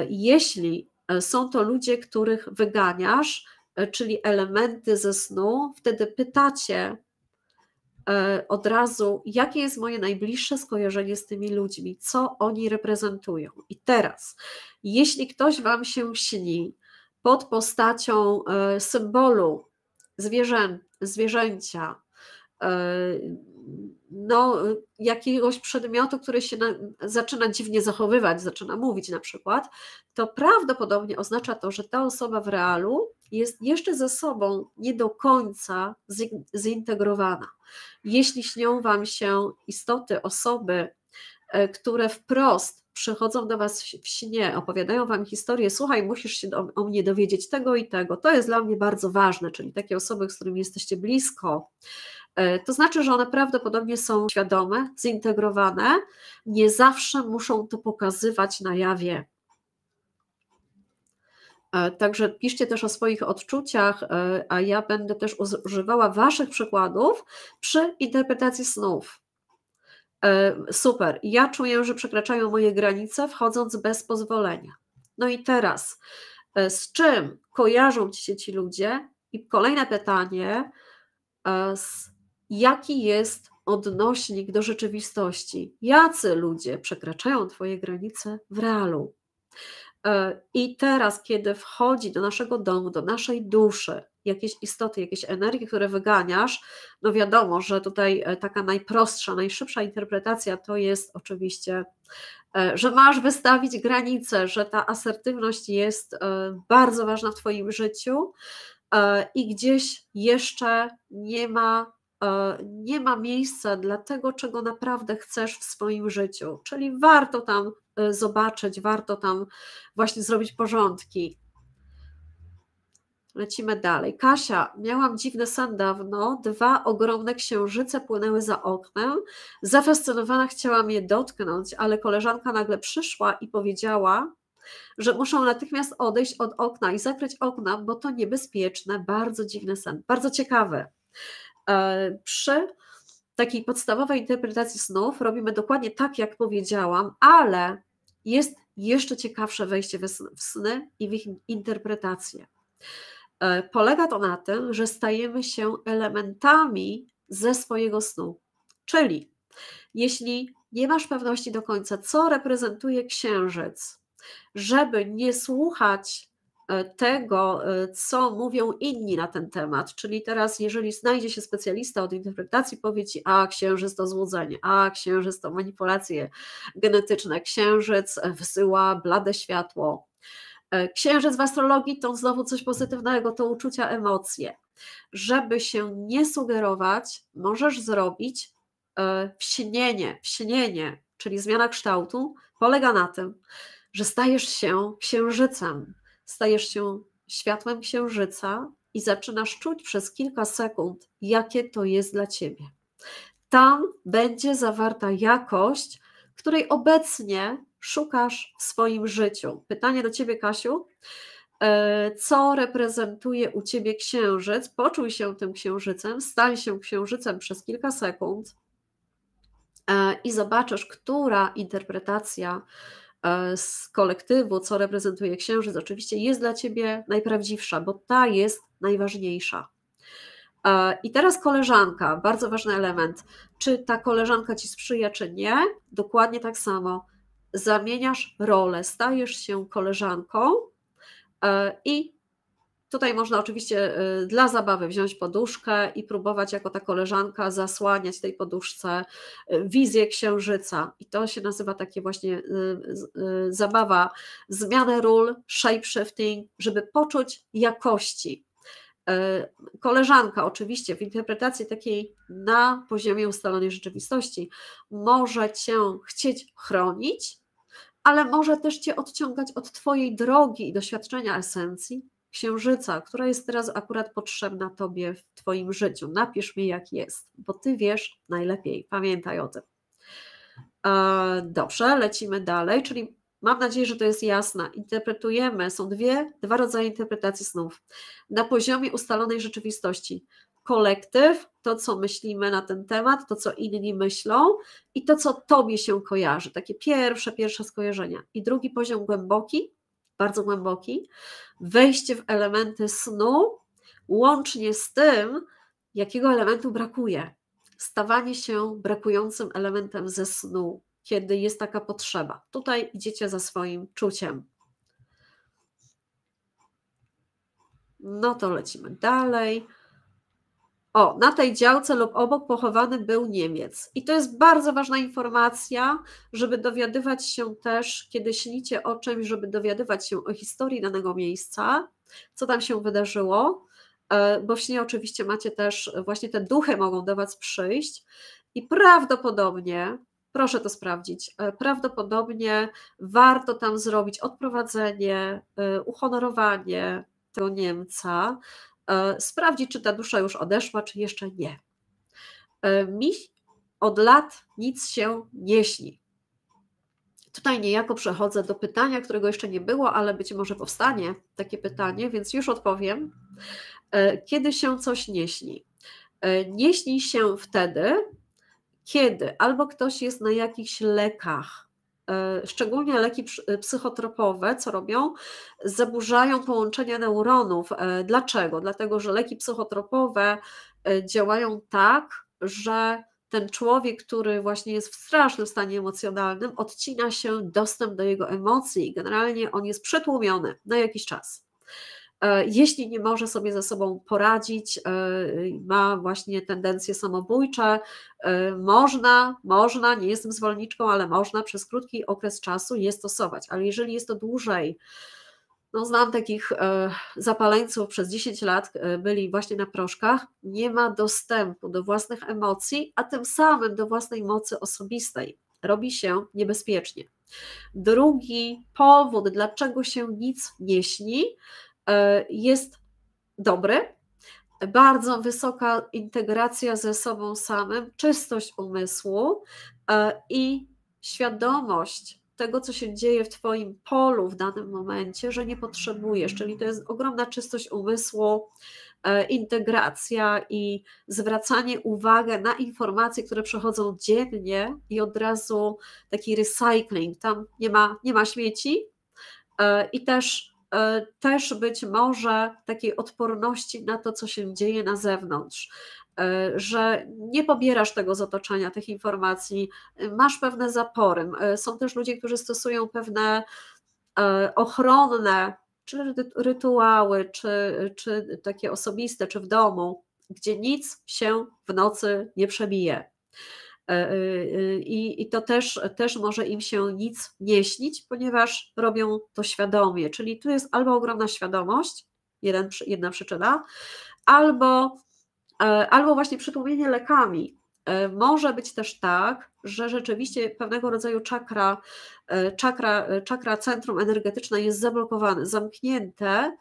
Speaker 2: Jeśli są to ludzie, których wyganiasz, czyli elementy ze snu, wtedy pytacie od razu, jakie jest moje najbliższe skojarzenie z tymi ludźmi, co oni reprezentują. I teraz, jeśli ktoś Wam się śni, pod postacią e, symbolu zwierzę, zwierzęcia, e, no, jakiegoś przedmiotu, który się na, zaczyna dziwnie zachowywać, zaczyna mówić na przykład, to prawdopodobnie oznacza to, że ta osoba w realu jest jeszcze ze sobą nie do końca zintegrowana. Jeśli śnią Wam się istoty, osoby, e, które wprost przychodzą do Was w śnie, opowiadają Wam historię, słuchaj, musisz się o, o mnie dowiedzieć tego i tego. To jest dla mnie bardzo ważne, czyli takie osoby, z którymi jesteście blisko, e, to znaczy, że one prawdopodobnie są świadome, zintegrowane, nie zawsze muszą to pokazywać na jawie. E, także piszcie też o swoich odczuciach, e, a ja będę też używała Waszych przykładów przy interpretacji snów. E, super, ja czuję, że przekraczają moje granice, wchodząc bez pozwolenia. No i teraz, e, z czym kojarzą ci się ci ludzie? I kolejne pytanie, e, jaki jest odnośnik do rzeczywistości? Jacy ludzie przekraczają Twoje granice w realu? I teraz, kiedy wchodzi do naszego domu, do naszej duszy, jakieś istoty, jakieś energie, które wyganiasz. No wiadomo, że tutaj e, taka najprostsza, najszybsza interpretacja to jest oczywiście, e, że masz wystawić granice, że ta asertywność jest e, bardzo ważna w Twoim życiu i gdzieś jeszcze nie ma nie ma miejsca dla tego, czego naprawdę chcesz w swoim życiu. Czyli warto tam zobaczyć, warto tam właśnie zrobić porządki, Lecimy dalej. Kasia, miałam dziwny sen dawno. Dwa ogromne księżyce płynęły za oknem. Zafascynowana chciałam je dotknąć, ale koleżanka nagle przyszła i powiedziała, że muszą natychmiast odejść od okna i zakryć okna, bo to niebezpieczne. Bardzo dziwny sen, bardzo ciekawy. E, przy takiej podstawowej interpretacji snów robimy dokładnie tak, jak powiedziałam, ale jest jeszcze ciekawsze wejście w sny i w ich interpretację. E, polega to na tym, że stajemy się elementami ze swojego snu. Czyli jeśli nie masz pewności do końca, co reprezentuje księżyc, żeby nie słuchać e, tego, e, co mówią inni na ten temat. Czyli teraz, jeżeli znajdzie się specjalista od interpretacji, powie ci, a księżyc to złudzenie, a księżyc to manipulacje genetyczne, księżyc wysyła blade światło, E, księżyc w astrologii to znowu coś pozytywnego, to uczucia, emocje. Żeby się nie sugerować, możesz zrobić e, wśnienie. Wśnienie, czyli zmiana kształtu, polega na tym, że stajesz się księżycem, stajesz się światłem księżyca i zaczynasz czuć przez kilka sekund, jakie to jest dla ciebie. Tam będzie zawarta jakość, której obecnie szukasz w swoim życiu? Pytanie do ciebie, Kasiu. E, co reprezentuje u ciebie księżyc? Poczuj się tym księżycem, stań się księżycem przez kilka sekund e, i zobaczysz, która interpretacja e, z kolektywu, co reprezentuje księżyc, oczywiście jest dla ciebie najprawdziwsza, bo ta jest najważniejsza. I teraz koleżanka, bardzo ważny element. Czy ta koleżanka ci sprzyja, czy nie? Dokładnie tak samo zamieniasz rolę, stajesz się koleżanką e, i Tutaj można oczywiście e, dla zabawy wziąć poduszkę i próbować jako ta koleżanka zasłaniać tej poduszce e, wizję księżyca. I to się nazywa takie właśnie zabawa, zmianę ról, shapeshifting, żeby poczuć jakości. E, koleżanka, oczywiście, w interpretacji takiej na poziomie ustalonej rzeczywistości, może cię chcieć chronić, ale może też cię odciągać od twojej drogi i doświadczenia esencji, księżyca, która jest teraz akurat potrzebna tobie w twoim życiu. Napisz mi, jak jest, bo ty wiesz najlepiej. Pamiętaj o tym. E, dobrze, lecimy dalej, czyli Mam nadzieję, że to jest jasne. Interpretujemy, są dwie, dwa rodzaje interpretacji snów. Na poziomie ustalonej rzeczywistości. Kolektyw, to co myślimy na ten temat, to co inni myślą i to co tobie się kojarzy. Takie pierwsze, pierwsze skojarzenia. I drugi poziom głęboki, bardzo głęboki. Wejście w elementy snu, łącznie z tym, jakiego elementu brakuje. Stawanie się brakującym elementem ze snu, kiedy jest taka potrzeba. Tutaj idziecie za swoim czuciem. No to lecimy dalej. O, na tej działce lub obok pochowany był Niemiec. I to jest bardzo ważna informacja, żeby dowiadywać się też, kiedy śnicie o czymś, żeby dowiadywać się o historii danego miejsca, co tam się wydarzyło, e, bo w śnie oczywiście macie też, e, właśnie te duchy mogą do Was przyjść i prawdopodobnie proszę to sprawdzić. E, prawdopodobnie warto tam zrobić odprowadzenie, e, uhonorowanie tego Niemca, e, sprawdzić, czy ta dusza już odeszła, czy jeszcze nie. Mi od lat nic się nie śni. Tutaj niejako przechodzę do pytania, którego jeszcze nie było, ale być może powstanie takie pytanie, więc już odpowiem. Kiedy się coś nie śni? Nie śni się wtedy, kiedy albo ktoś jest na jakichś lekach, e, szczególnie leki e, psychotropowe, co robią? Zaburzają połączenia neuronów. E, dlaczego? Dlatego, że leki psychotropowe działają tak, że ten człowiek, który właśnie jest w strasznym stanie emocjonalnym, odcina się dostęp do jego emocji i generalnie on jest przetłumiony na jakiś czas. E, jeśli nie może sobie ze sobą poradzić, e, ma właśnie tendencje samobójcze, e, można, można, nie jestem zwolenniczką, ale można przez krótki okres czasu je stosować, ale jeżeli jest to dłużej, no, znam takich zapaleńców przez 10 lat, byli właśnie na proszkach, nie ma dostępu do własnych emocji, a tym samym do własnej mocy osobistej. Robi się niebezpiecznie. Drugi powód, dlaczego się nic nie śni, E, jest dobry. Bardzo wysoka integracja ze sobą samym, czystość umysłu e, i świadomość tego, co się dzieje w Twoim polu w danym momencie, że nie potrzebujesz. Czyli to jest ogromna czystość umysłu, e, integracja i zwracanie uwagi na informacje, które przechodzą dziennie i od razu taki recycling. Tam nie ma, nie ma śmieci i też E, też być może takiej odporności na to, co się dzieje na zewnątrz, e, że nie pobierasz tego z otoczenia, tych informacji, masz pewne zapory. E, są też ludzie, którzy stosują pewne ochronne czy rytuały, czy, czy takie osobiste, czy w domu, gdzie nic się w nocy nie przebije. E, e, I, i to też, też może im się nic nie śnić, ponieważ robią to świadomie. Czyli tu jest albo ogromna świadomość, jeden, jedna przyczyna, albo, e, albo właśnie przytłumienie lekami. Może być też tak, że rzeczywiście pewnego rodzaju czakra, czakra, czakra centrum energetyczne jest zablokowane, zamknięte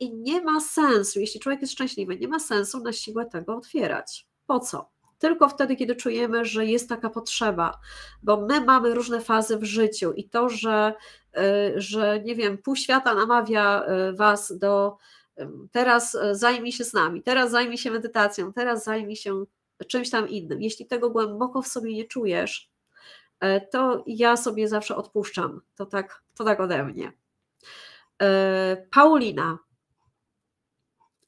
Speaker 2: i nie ma sensu, jeśli człowiek jest szczęśliwy, nie ma sensu na siłę tego otwierać. Po co? tylko wtedy, kiedy czujemy, że jest taka potrzeba, bo my mamy różne fazy w życiu i to, że, y, że nie wiem, pół świata namawia y, Was do teraz y, zajmij się z nami, teraz zajmij się medytacją, teraz zajmij się czymś tam innym. Jeśli tego głęboko w sobie nie czujesz, to ja sobie zawsze odpuszczam. To tak, to tak ode mnie. Paulina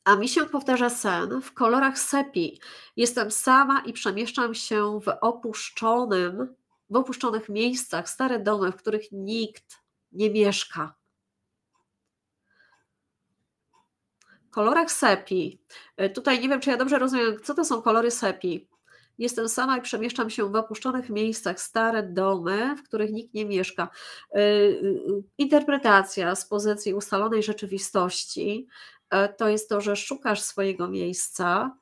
Speaker 2: a mi się powtarza sen w kolorach sepi. Jestem sama i przemieszczam się w opuszczonym, w opuszczonych miejscach, stare domy, w których nikt nie mieszka. kolorach sepi. E, tutaj nie wiem, czy ja dobrze rozumiem, co to są kolory sepi. Jestem sama i przemieszczam się w opuszczonych miejscach, stare domy, w których nikt nie mieszka. E, e, interpretacja z pozycji ustalonej rzeczywistości E, to jest to, że szukasz swojego miejsca,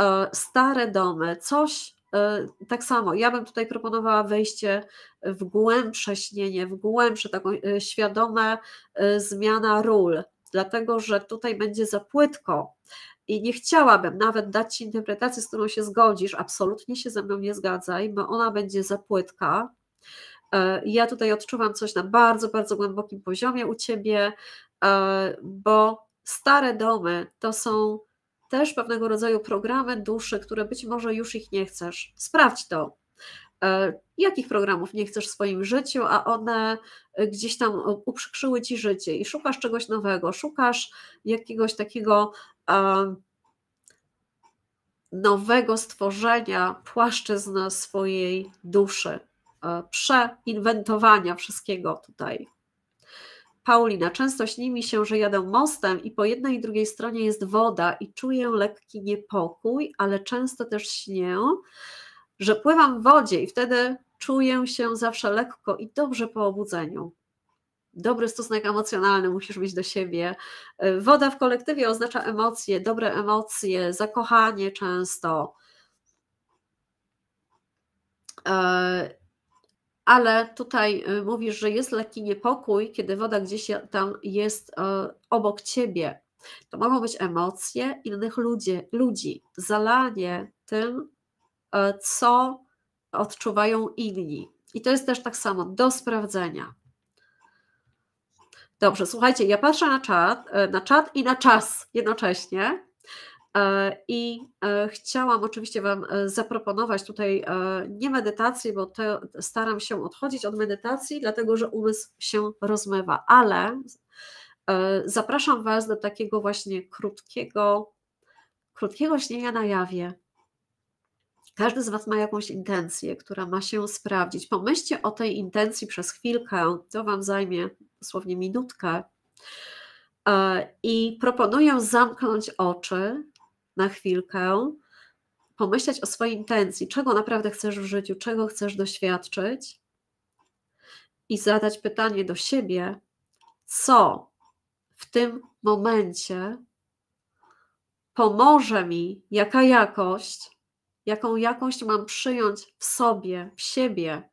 Speaker 2: e, stare domy, coś e, tak samo. Ja bym tutaj proponowała wejście w głębsze śnienie, w głębsze taką świadome zmiana ról, dlatego że tutaj będzie za płytko. I nie chciałabym nawet dać Ci interpretacji, z którą się zgodzisz. Absolutnie się ze mną nie zgadzaj, bo ona będzie za płytka. Ja tutaj odczuwam coś na bardzo, bardzo głębokim poziomie u Ciebie, bo Stare domy to są też pewnego rodzaju programy duszy, które być może już ich nie chcesz. Sprawdź to. E, jakich programów nie chcesz w swoim życiu, a one gdzieś tam uprzykrzyły ci życie i szukasz czegoś nowego, szukasz jakiegoś takiego e, nowego stworzenia płaszczyzn swojej duszy, e, przeinwentowania wszystkiego tutaj. Paulina, często śni mi się, że jadę mostem i po jednej i drugiej stronie jest woda i czuję lekki niepokój, ale często też śnię, że pływam w wodzie i wtedy czuję się zawsze lekko i dobrze po obudzeniu. Dobry stosunek emocjonalny musisz mieć do siebie. Woda w kolektywie oznacza emocje, dobre emocje, zakochanie często. E, ale tutaj y, mówisz, że jest lekki niepokój, kiedy woda gdzieś tam jest e, obok ciebie. To mogą być emocje innych ludzi, ludzi zalanie tym, e, co odczuwają inni. I to jest też tak samo do sprawdzenia. Dobrze, słuchajcie, ja patrzę na czat, e, na czat i na czas jednocześnie. E, I e, chciałam oczywiście Wam e, zaproponować tutaj nie medytacji, bo te, staram się odchodzić od medytacji, dlatego że umysł się rozmywa, ale zapraszam Was do takiego właśnie krótkiego, krótkiego śnienia na jawie. Każdy z Was ma jakąś intencję, która ma się sprawdzić. Pomyślcie o tej intencji przez chwilkę, to Wam zajmie dosłownie minutkę. I proponuję zamknąć oczy na chwilkę, pomyśleć o swojej intencji, czego naprawdę chcesz w życiu, czego chcesz doświadczyć i zadać pytanie do siebie, co w tym momencie pomoże mi, jaka jakość, jaką jakość mam przyjąć w sobie, w siebie,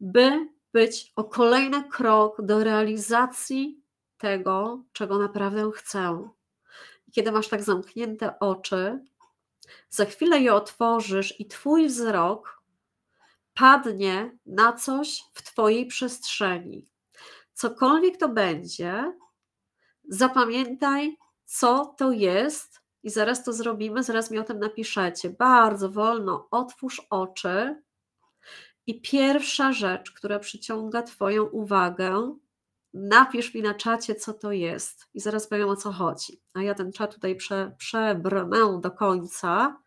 Speaker 2: by być o kolejny krok do realizacji tego, czego naprawdę chcę kiedy masz tak zamknięte oczy, za chwilę je otworzysz i Twój wzrok padnie na coś w Twojej przestrzeni. Cokolwiek to będzie, zapamiętaj, co to jest, i zaraz to zrobimy, zaraz mi o tym napiszecie. Bardzo wolno otwórz oczy, i pierwsza rzecz, która przyciąga Twoją uwagę, napisz mi na czacie, co to jest i zaraz powiem, o co chodzi. A ja ten czat tutaj prze, przebrnę do końca.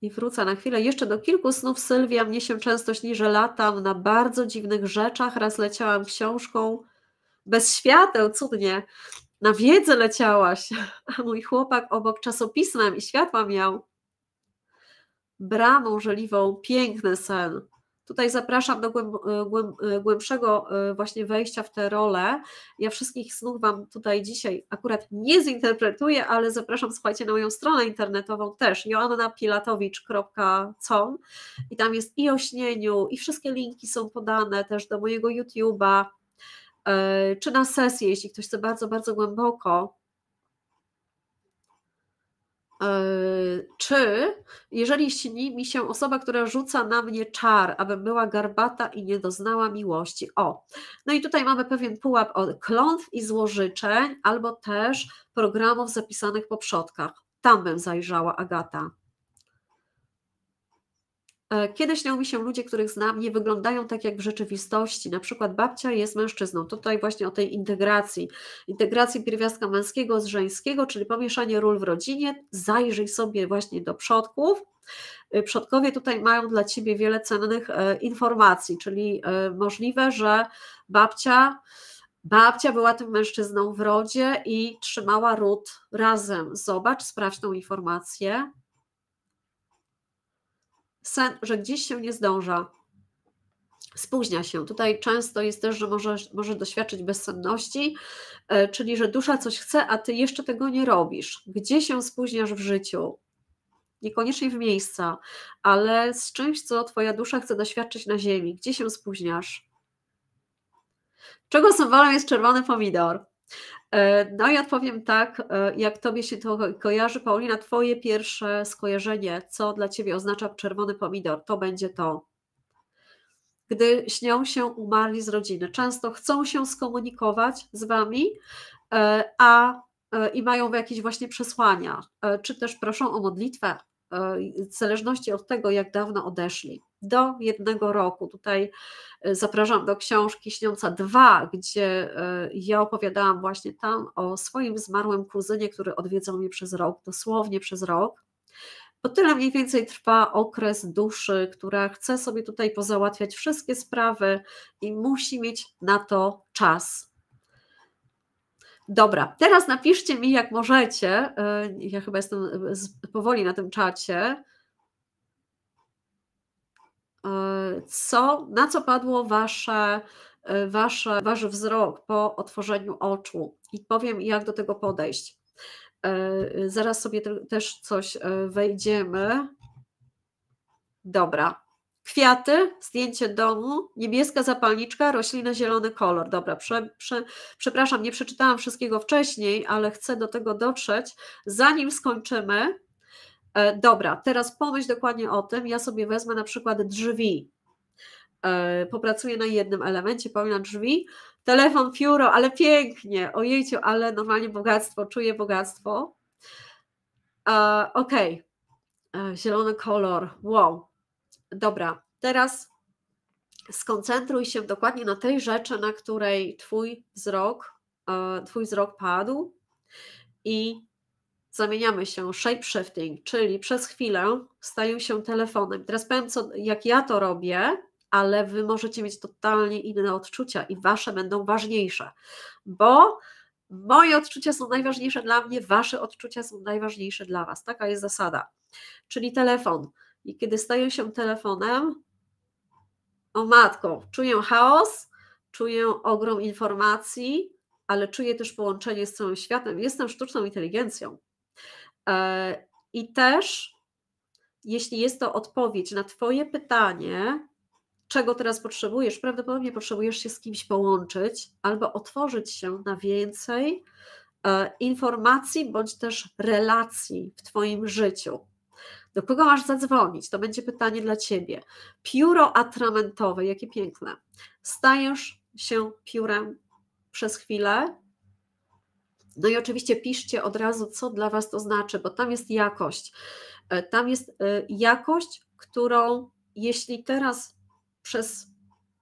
Speaker 2: I wrócę na chwilę jeszcze do kilku snów Sylwia. Mnie się często śni, że latam na bardzo dziwnych rzeczach. Raz leciałam książką bez świateł, cudnie. Na wiedzę leciałaś, a mój chłopak obok czasopismem i światła miał bramą żeliwą piękny sen. Tutaj zapraszam do e, e, głębszego e, właśnie wejścia w tę rolę. Ja wszystkich snów Wam tutaj dzisiaj akurat nie zinterpretuję, ale zapraszam, słuchajcie, na moją stronę internetową też, joannapilatowicz.com i tam jest i o śnieniu, i wszystkie linki są podane też do mojego YouTube'a, czy na sesję, jeśli ktoś chce bardzo, bardzo głęboko czy jeżeli śni mi się osoba, która rzuca na mnie czar, abym była garbata i nie doznała miłości. O, no i tutaj mamy pewien pułap od klątw i złożyczeń, albo też programów zapisanych po przodkach. Tam bym zajrzała, Agata. E, Kiedy śnią mi się ludzie, których znam, nie wyglądają tak jak w rzeczywistości. Na przykład babcia jest mężczyzną. Tutaj właśnie o tej integracji. Integracji pierwiastka męskiego z żeńskiego, czyli pomieszanie ról w rodzinie. Zajrzyj sobie właśnie do przodków. E, przodkowie tutaj mają dla ciebie wiele cennych e, informacji, czyli możliwe, że babcia. Babcia była tym mężczyzną w rodzie i trzymała ród razem. Zobacz, sprawdź tą informację sen, że gdzieś się nie zdąża, spóźnia się. Tutaj często jest też, że możesz, może doświadczyć bezsenności, e, czyli że dusza coś chce, a ty jeszcze tego nie robisz. Gdzie się spóźniasz w życiu? Niekoniecznie w miejsca, ale z czymś, co twoja dusza chce doświadczyć na ziemi. Gdzie się spóźniasz? Czego symbolem jest czerwony pomidor? E, no i odpowiem tak, e, jak tobie się to kojarzy, Paulina, twoje pierwsze skojarzenie, co dla ciebie oznacza czerwony pomidor, to będzie to. Gdy śnią się umarli z rodziny, często chcą się skomunikować z wami, e, a i mają jakieś właśnie przesłania, czy też proszą o modlitwę, w zależności od tego, jak dawno odeszli do jednego roku. Tutaj e, zapraszam do książki Śniąca 2, gdzie e, ja opowiadałam właśnie tam o swoim zmarłym kuzynie, który odwiedzał mnie przez rok, dosłownie przez rok. Bo tyle mniej więcej trwa okres duszy, która chce sobie tutaj pozałatwiać wszystkie sprawy i musi mieć na to czas. Dobra, teraz napiszcie mi, jak możecie. E, ja chyba jestem powoli na tym czacie co, na co padło wasze, e, wasze, wasz wzrok po otworzeniu oczu i powiem, jak do tego podejść. E, e, zaraz sobie też coś wejdziemy. Dobra. Kwiaty, zdjęcie domu, niebieska zapalniczka, roślina, zielony kolor. Dobra, prze, prze, przepraszam, nie przeczytałam wszystkiego wcześniej, ale chcę do tego dotrzeć. Zanim skończymy, dobra, teraz pomyśl dokładnie o tym. Ja sobie wezmę na przykład drzwi, E, popracuję na jednym elemencie, pomina drzwi, telefon, pióro, ale pięknie, ojejciu, ale normalnie bogactwo, czuję bogactwo. E, ok, e, zielony kolor, wow. Dobra, teraz skoncentruj się dokładnie na tej rzeczy, na której twój wzrok, e, twój wzrok padł i zamieniamy się shape shifting, czyli przez chwilę staję się telefonem. Teraz powiem, co, jak ja to robię, ale wy możecie mieć totalnie inne odczucia i wasze będą ważniejsze, bo moje odczucia są najważniejsze dla mnie, wasze odczucia są najważniejsze dla was. Taka jest zasada. Czyli telefon. I kiedy staję się telefonem, o matko, czuję chaos, czuję ogrom informacji, ale czuję też połączenie z całym światem. Jestem sztuczną inteligencją. E, I też, jeśli jest to odpowiedź na Twoje pytanie, czego teraz potrzebujesz? Prawdopodobnie potrzebujesz się z kimś połączyć albo otworzyć się na więcej e, informacji bądź też relacji w Twoim życiu. Do kogo masz zadzwonić? To będzie pytanie dla Ciebie. Pióro atramentowe, jakie piękne. Stajesz się piórem przez chwilę, no i oczywiście piszcie od razu, co dla Was to znaczy, bo tam jest jakość. E, tam jest e, jakość, którą jeśli teraz przez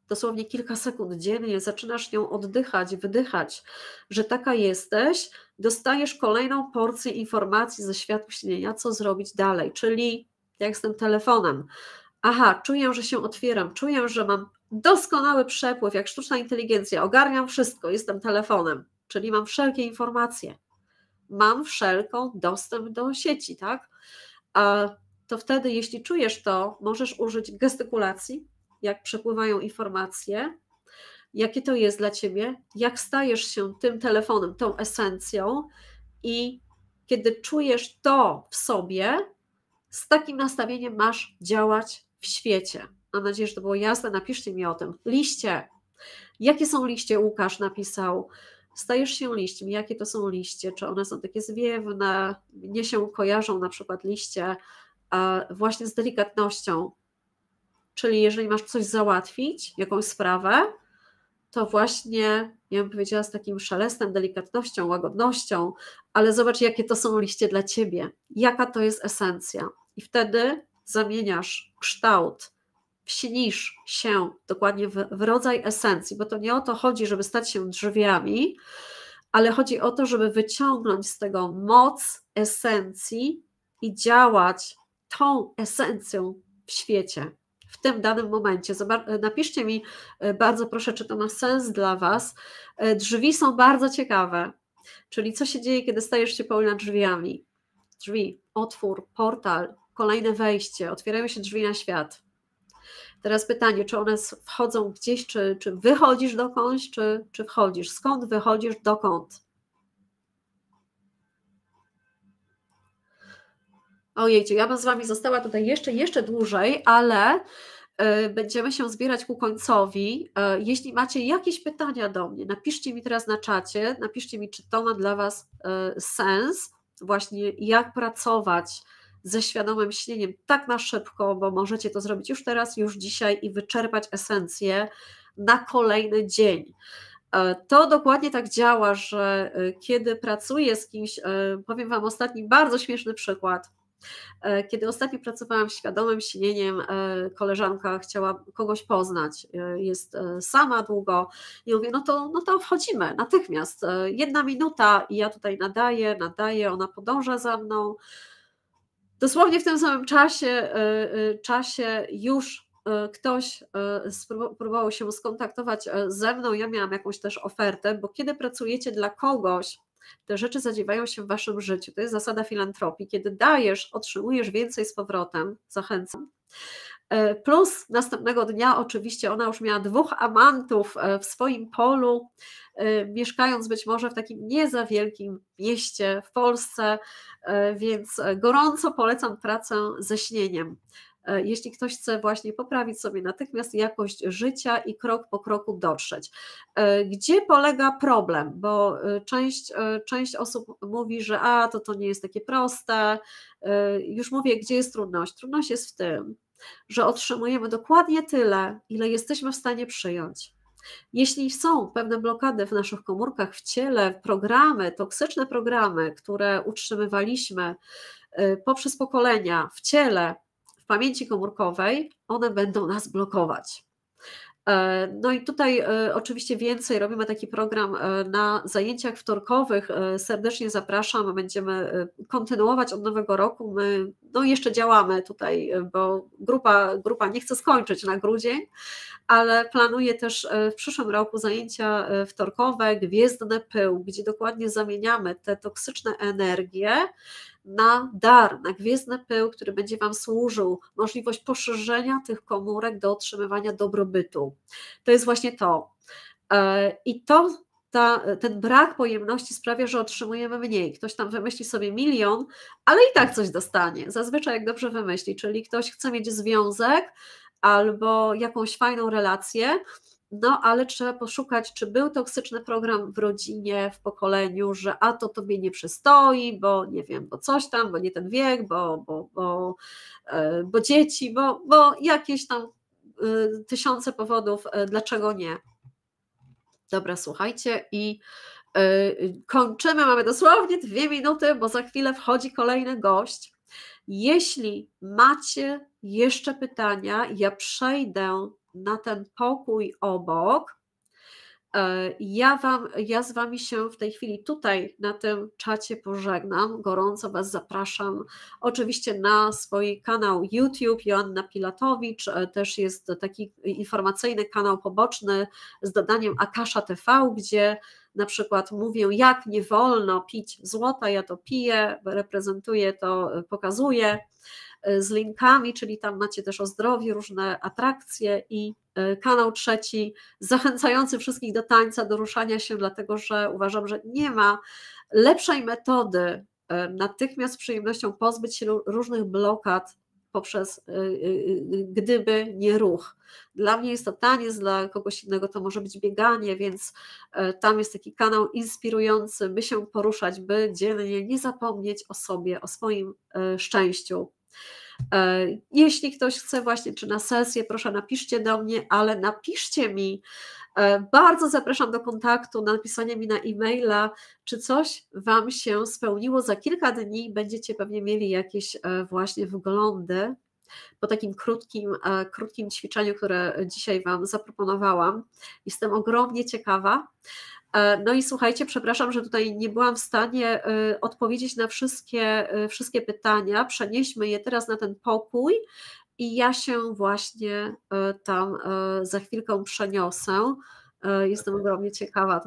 Speaker 2: dosłownie kilka sekund dziennie zaczynasz nią oddychać, wydychać, że taka jesteś, dostajesz kolejną porcję informacji ze światu śnienia, co zrobić dalej. Czyli jak z tym telefonem. Aha, czuję, że się otwieram, czuję, że mam doskonały przepływ, jak sztuczna inteligencja, ogarniam wszystko, jestem telefonem, czyli mam wszelkie informacje. Mam wszelką dostęp do sieci, tak? A to wtedy, jeśli czujesz to, możesz użyć gestykulacji, jak przepływają informacje, jakie to jest dla ciebie, jak stajesz się tym telefonem, tą esencją i kiedy czujesz to w sobie, z takim nastawieniem masz działać w świecie. Mam nadzieję, że to było jasne. Napiszcie mi o tym. Liście. Jakie są liście? Łukasz napisał. Stajesz się liściem. Jakie to są liście? Czy one są takie zwiewne? Mnie się kojarzą na przykład liście właśnie z delikatnością, Czyli jeżeli masz coś załatwić, jakąś sprawę, to właśnie, ja bym powiedziała, z takim szelestem, delikatnością, łagodnością, ale zobacz, jakie to są liście dla ciebie, jaka to jest esencja. I wtedy zamieniasz kształt, śnisz się dokładnie w, w rodzaj esencji, bo to nie o to chodzi, żeby stać się drzwiami, ale chodzi o to, żeby wyciągnąć z tego moc esencji i działać tą esencją w świecie w tym danym momencie. Napiszcie mi, e, bardzo proszę, czy to ma sens dla Was. E, drzwi są bardzo ciekawe, czyli co się dzieje, kiedy stajesz się pełna drzwiami. Drzwi, otwór, portal, kolejne wejście, otwierają się drzwi na świat. Teraz pytanie, czy one wchodzą gdzieś, czy, czy wychodzisz dokądś, czy, czy wchodzisz? Skąd wychodzisz, dokąd? Ojejcie, ja bym z Wami została tutaj jeszcze, jeszcze dłużej, ale e, będziemy się zbierać ku końcowi. E, jeśli macie jakieś pytania do mnie, napiszcie mi teraz na czacie, napiszcie mi, czy to ma dla Was e, sens, właśnie jak pracować ze świadomym śnieniem tak na szybko, bo możecie to zrobić już teraz, już dzisiaj i wyczerpać esencję na kolejny dzień. To dokładnie tak działa, że kiedy pracuję z kimś, powiem Wam ostatni bardzo śmieszny przykład E, kiedy ostatnio pracowałam w świadomym śnieniem, e, koleżanka chciała kogoś poznać, e, jest sama długo i mówię, no to, no to wchodzimy natychmiast, jedna minuta i ja tutaj nadaję, nadaję, ona podąża za mną. Dosłownie w tym samym czasie, czasie już ktoś próbował się skontaktować ze mną, ja miałam jakąś też ofertę, bo kiedy pracujecie dla kogoś, te rzeczy zadziewają się w waszym życiu. To jest zasada filantropii. Kiedy dajesz, otrzymujesz więcej z powrotem. Zachęcam. E, plus następnego dnia, oczywiście, ona już miała dwóch amantów e, w swoim polu, e, mieszkając być może w takim nie za wielkim mieście w Polsce, więc gorąco polecam pracę ze śnieniem. E, jeśli ktoś chce właśnie poprawić sobie natychmiast jakość życia i krok po kroku dotrzeć. E, gdzie polega problem? Bo e, część, część osób mówi, że a to to nie jest takie proste. Już mówię, gdzie jest trudność. Trudność jest w tym, że otrzymujemy dokładnie tyle, ile jesteśmy w stanie przyjąć. Jeśli są pewne blokady w naszych komórkach, w ciele, programy, toksyczne programy, które utrzymywaliśmy poprzez pokolenia w ciele, pamięci komórkowej, one będą nas blokować. E, no i tutaj e, oczywiście więcej robimy taki program e, na zajęciach wtorkowych. Serdecznie zapraszam, będziemy kontynuować od nowego roku. My no jeszcze działamy tutaj, bo grupa, grupa nie chce skończyć na grudzień, ale planuję też e, w przyszłym roku zajęcia e, wtorkowe gwiezdne Pył, gdzie dokładnie zamieniamy te toksyczne energie na dar, na gwiezdny pył, który będzie Wam służył, możliwość poszerzenia tych komórek do otrzymywania dobrobytu. To jest właśnie to. E, I to ta, ten brak pojemności sprawia, że otrzymujemy mniej. Ktoś tam wymyśli sobie milion, ale i tak coś dostanie. Zazwyczaj jak dobrze wymyśli, czyli ktoś chce mieć związek, albo jakąś fajną relację, no ale trzeba poszukać, czy był toksyczny program w rodzinie, w pokoleniu, że a to tobie nie przystoi, bo nie wiem, bo coś tam, bo nie ten wiek, bo, bo, bo, e, bo dzieci, bo, bo jakieś tam e, tysiące powodów, e, dlaczego nie. Dobra, słuchajcie i kończymy, mamy dosłownie dwie minuty, bo za chwilę wchodzi kolejny gość. Jeśli macie jeszcze pytania. Ja przejdę na ten pokój obok. E, ja, wam, ja z Wami się w tej chwili tutaj na tym czacie pożegnam. Gorąco Was zapraszam oczywiście na swój kanał YouTube Joanna Pilatowicz. E, też jest taki informacyjny kanał poboczny z dodaniem Akasza TV, gdzie na przykład mówię, jak nie wolno pić złota, ja to piję, reprezentuję to, e, pokazuję. E, z linkami, czyli tam macie też o zdrowiu różne atrakcje i e, kanał trzeci zachęcający wszystkich do tańca, do ruszania się, dlatego że uważam, że nie ma lepszej metody e, natychmiast z przyjemnością pozbyć się różnych blokad poprzez gdyby nie ruch. Dla mnie jest to taniec, dla kogoś innego to może być bieganie, więc tam jest taki kanał inspirujący, by się poruszać, by dzielnie nie zapomnieć o sobie, o swoim szczęściu. E, jeśli ktoś chce właśnie, czy na sesję, proszę napiszcie do mnie, ale napiszcie mi. E, bardzo zapraszam do kontaktu, napisania mi na e-maila, czy coś Wam się spełniło. Za kilka dni będziecie pewnie mieli jakieś e, właśnie wglądy po takim krótkim, krótkim ćwiczeniu, które dzisiaj Wam zaproponowałam. Jestem ogromnie ciekawa. E, no i słuchajcie, przepraszam, że tutaj nie byłam w stanie e, odpowiedzieć na wszystkie, e, wszystkie pytania. Przenieśmy je teraz na ten pokój i ja się właśnie tam za chwilkę przeniosę. Jestem ogromnie ciekawa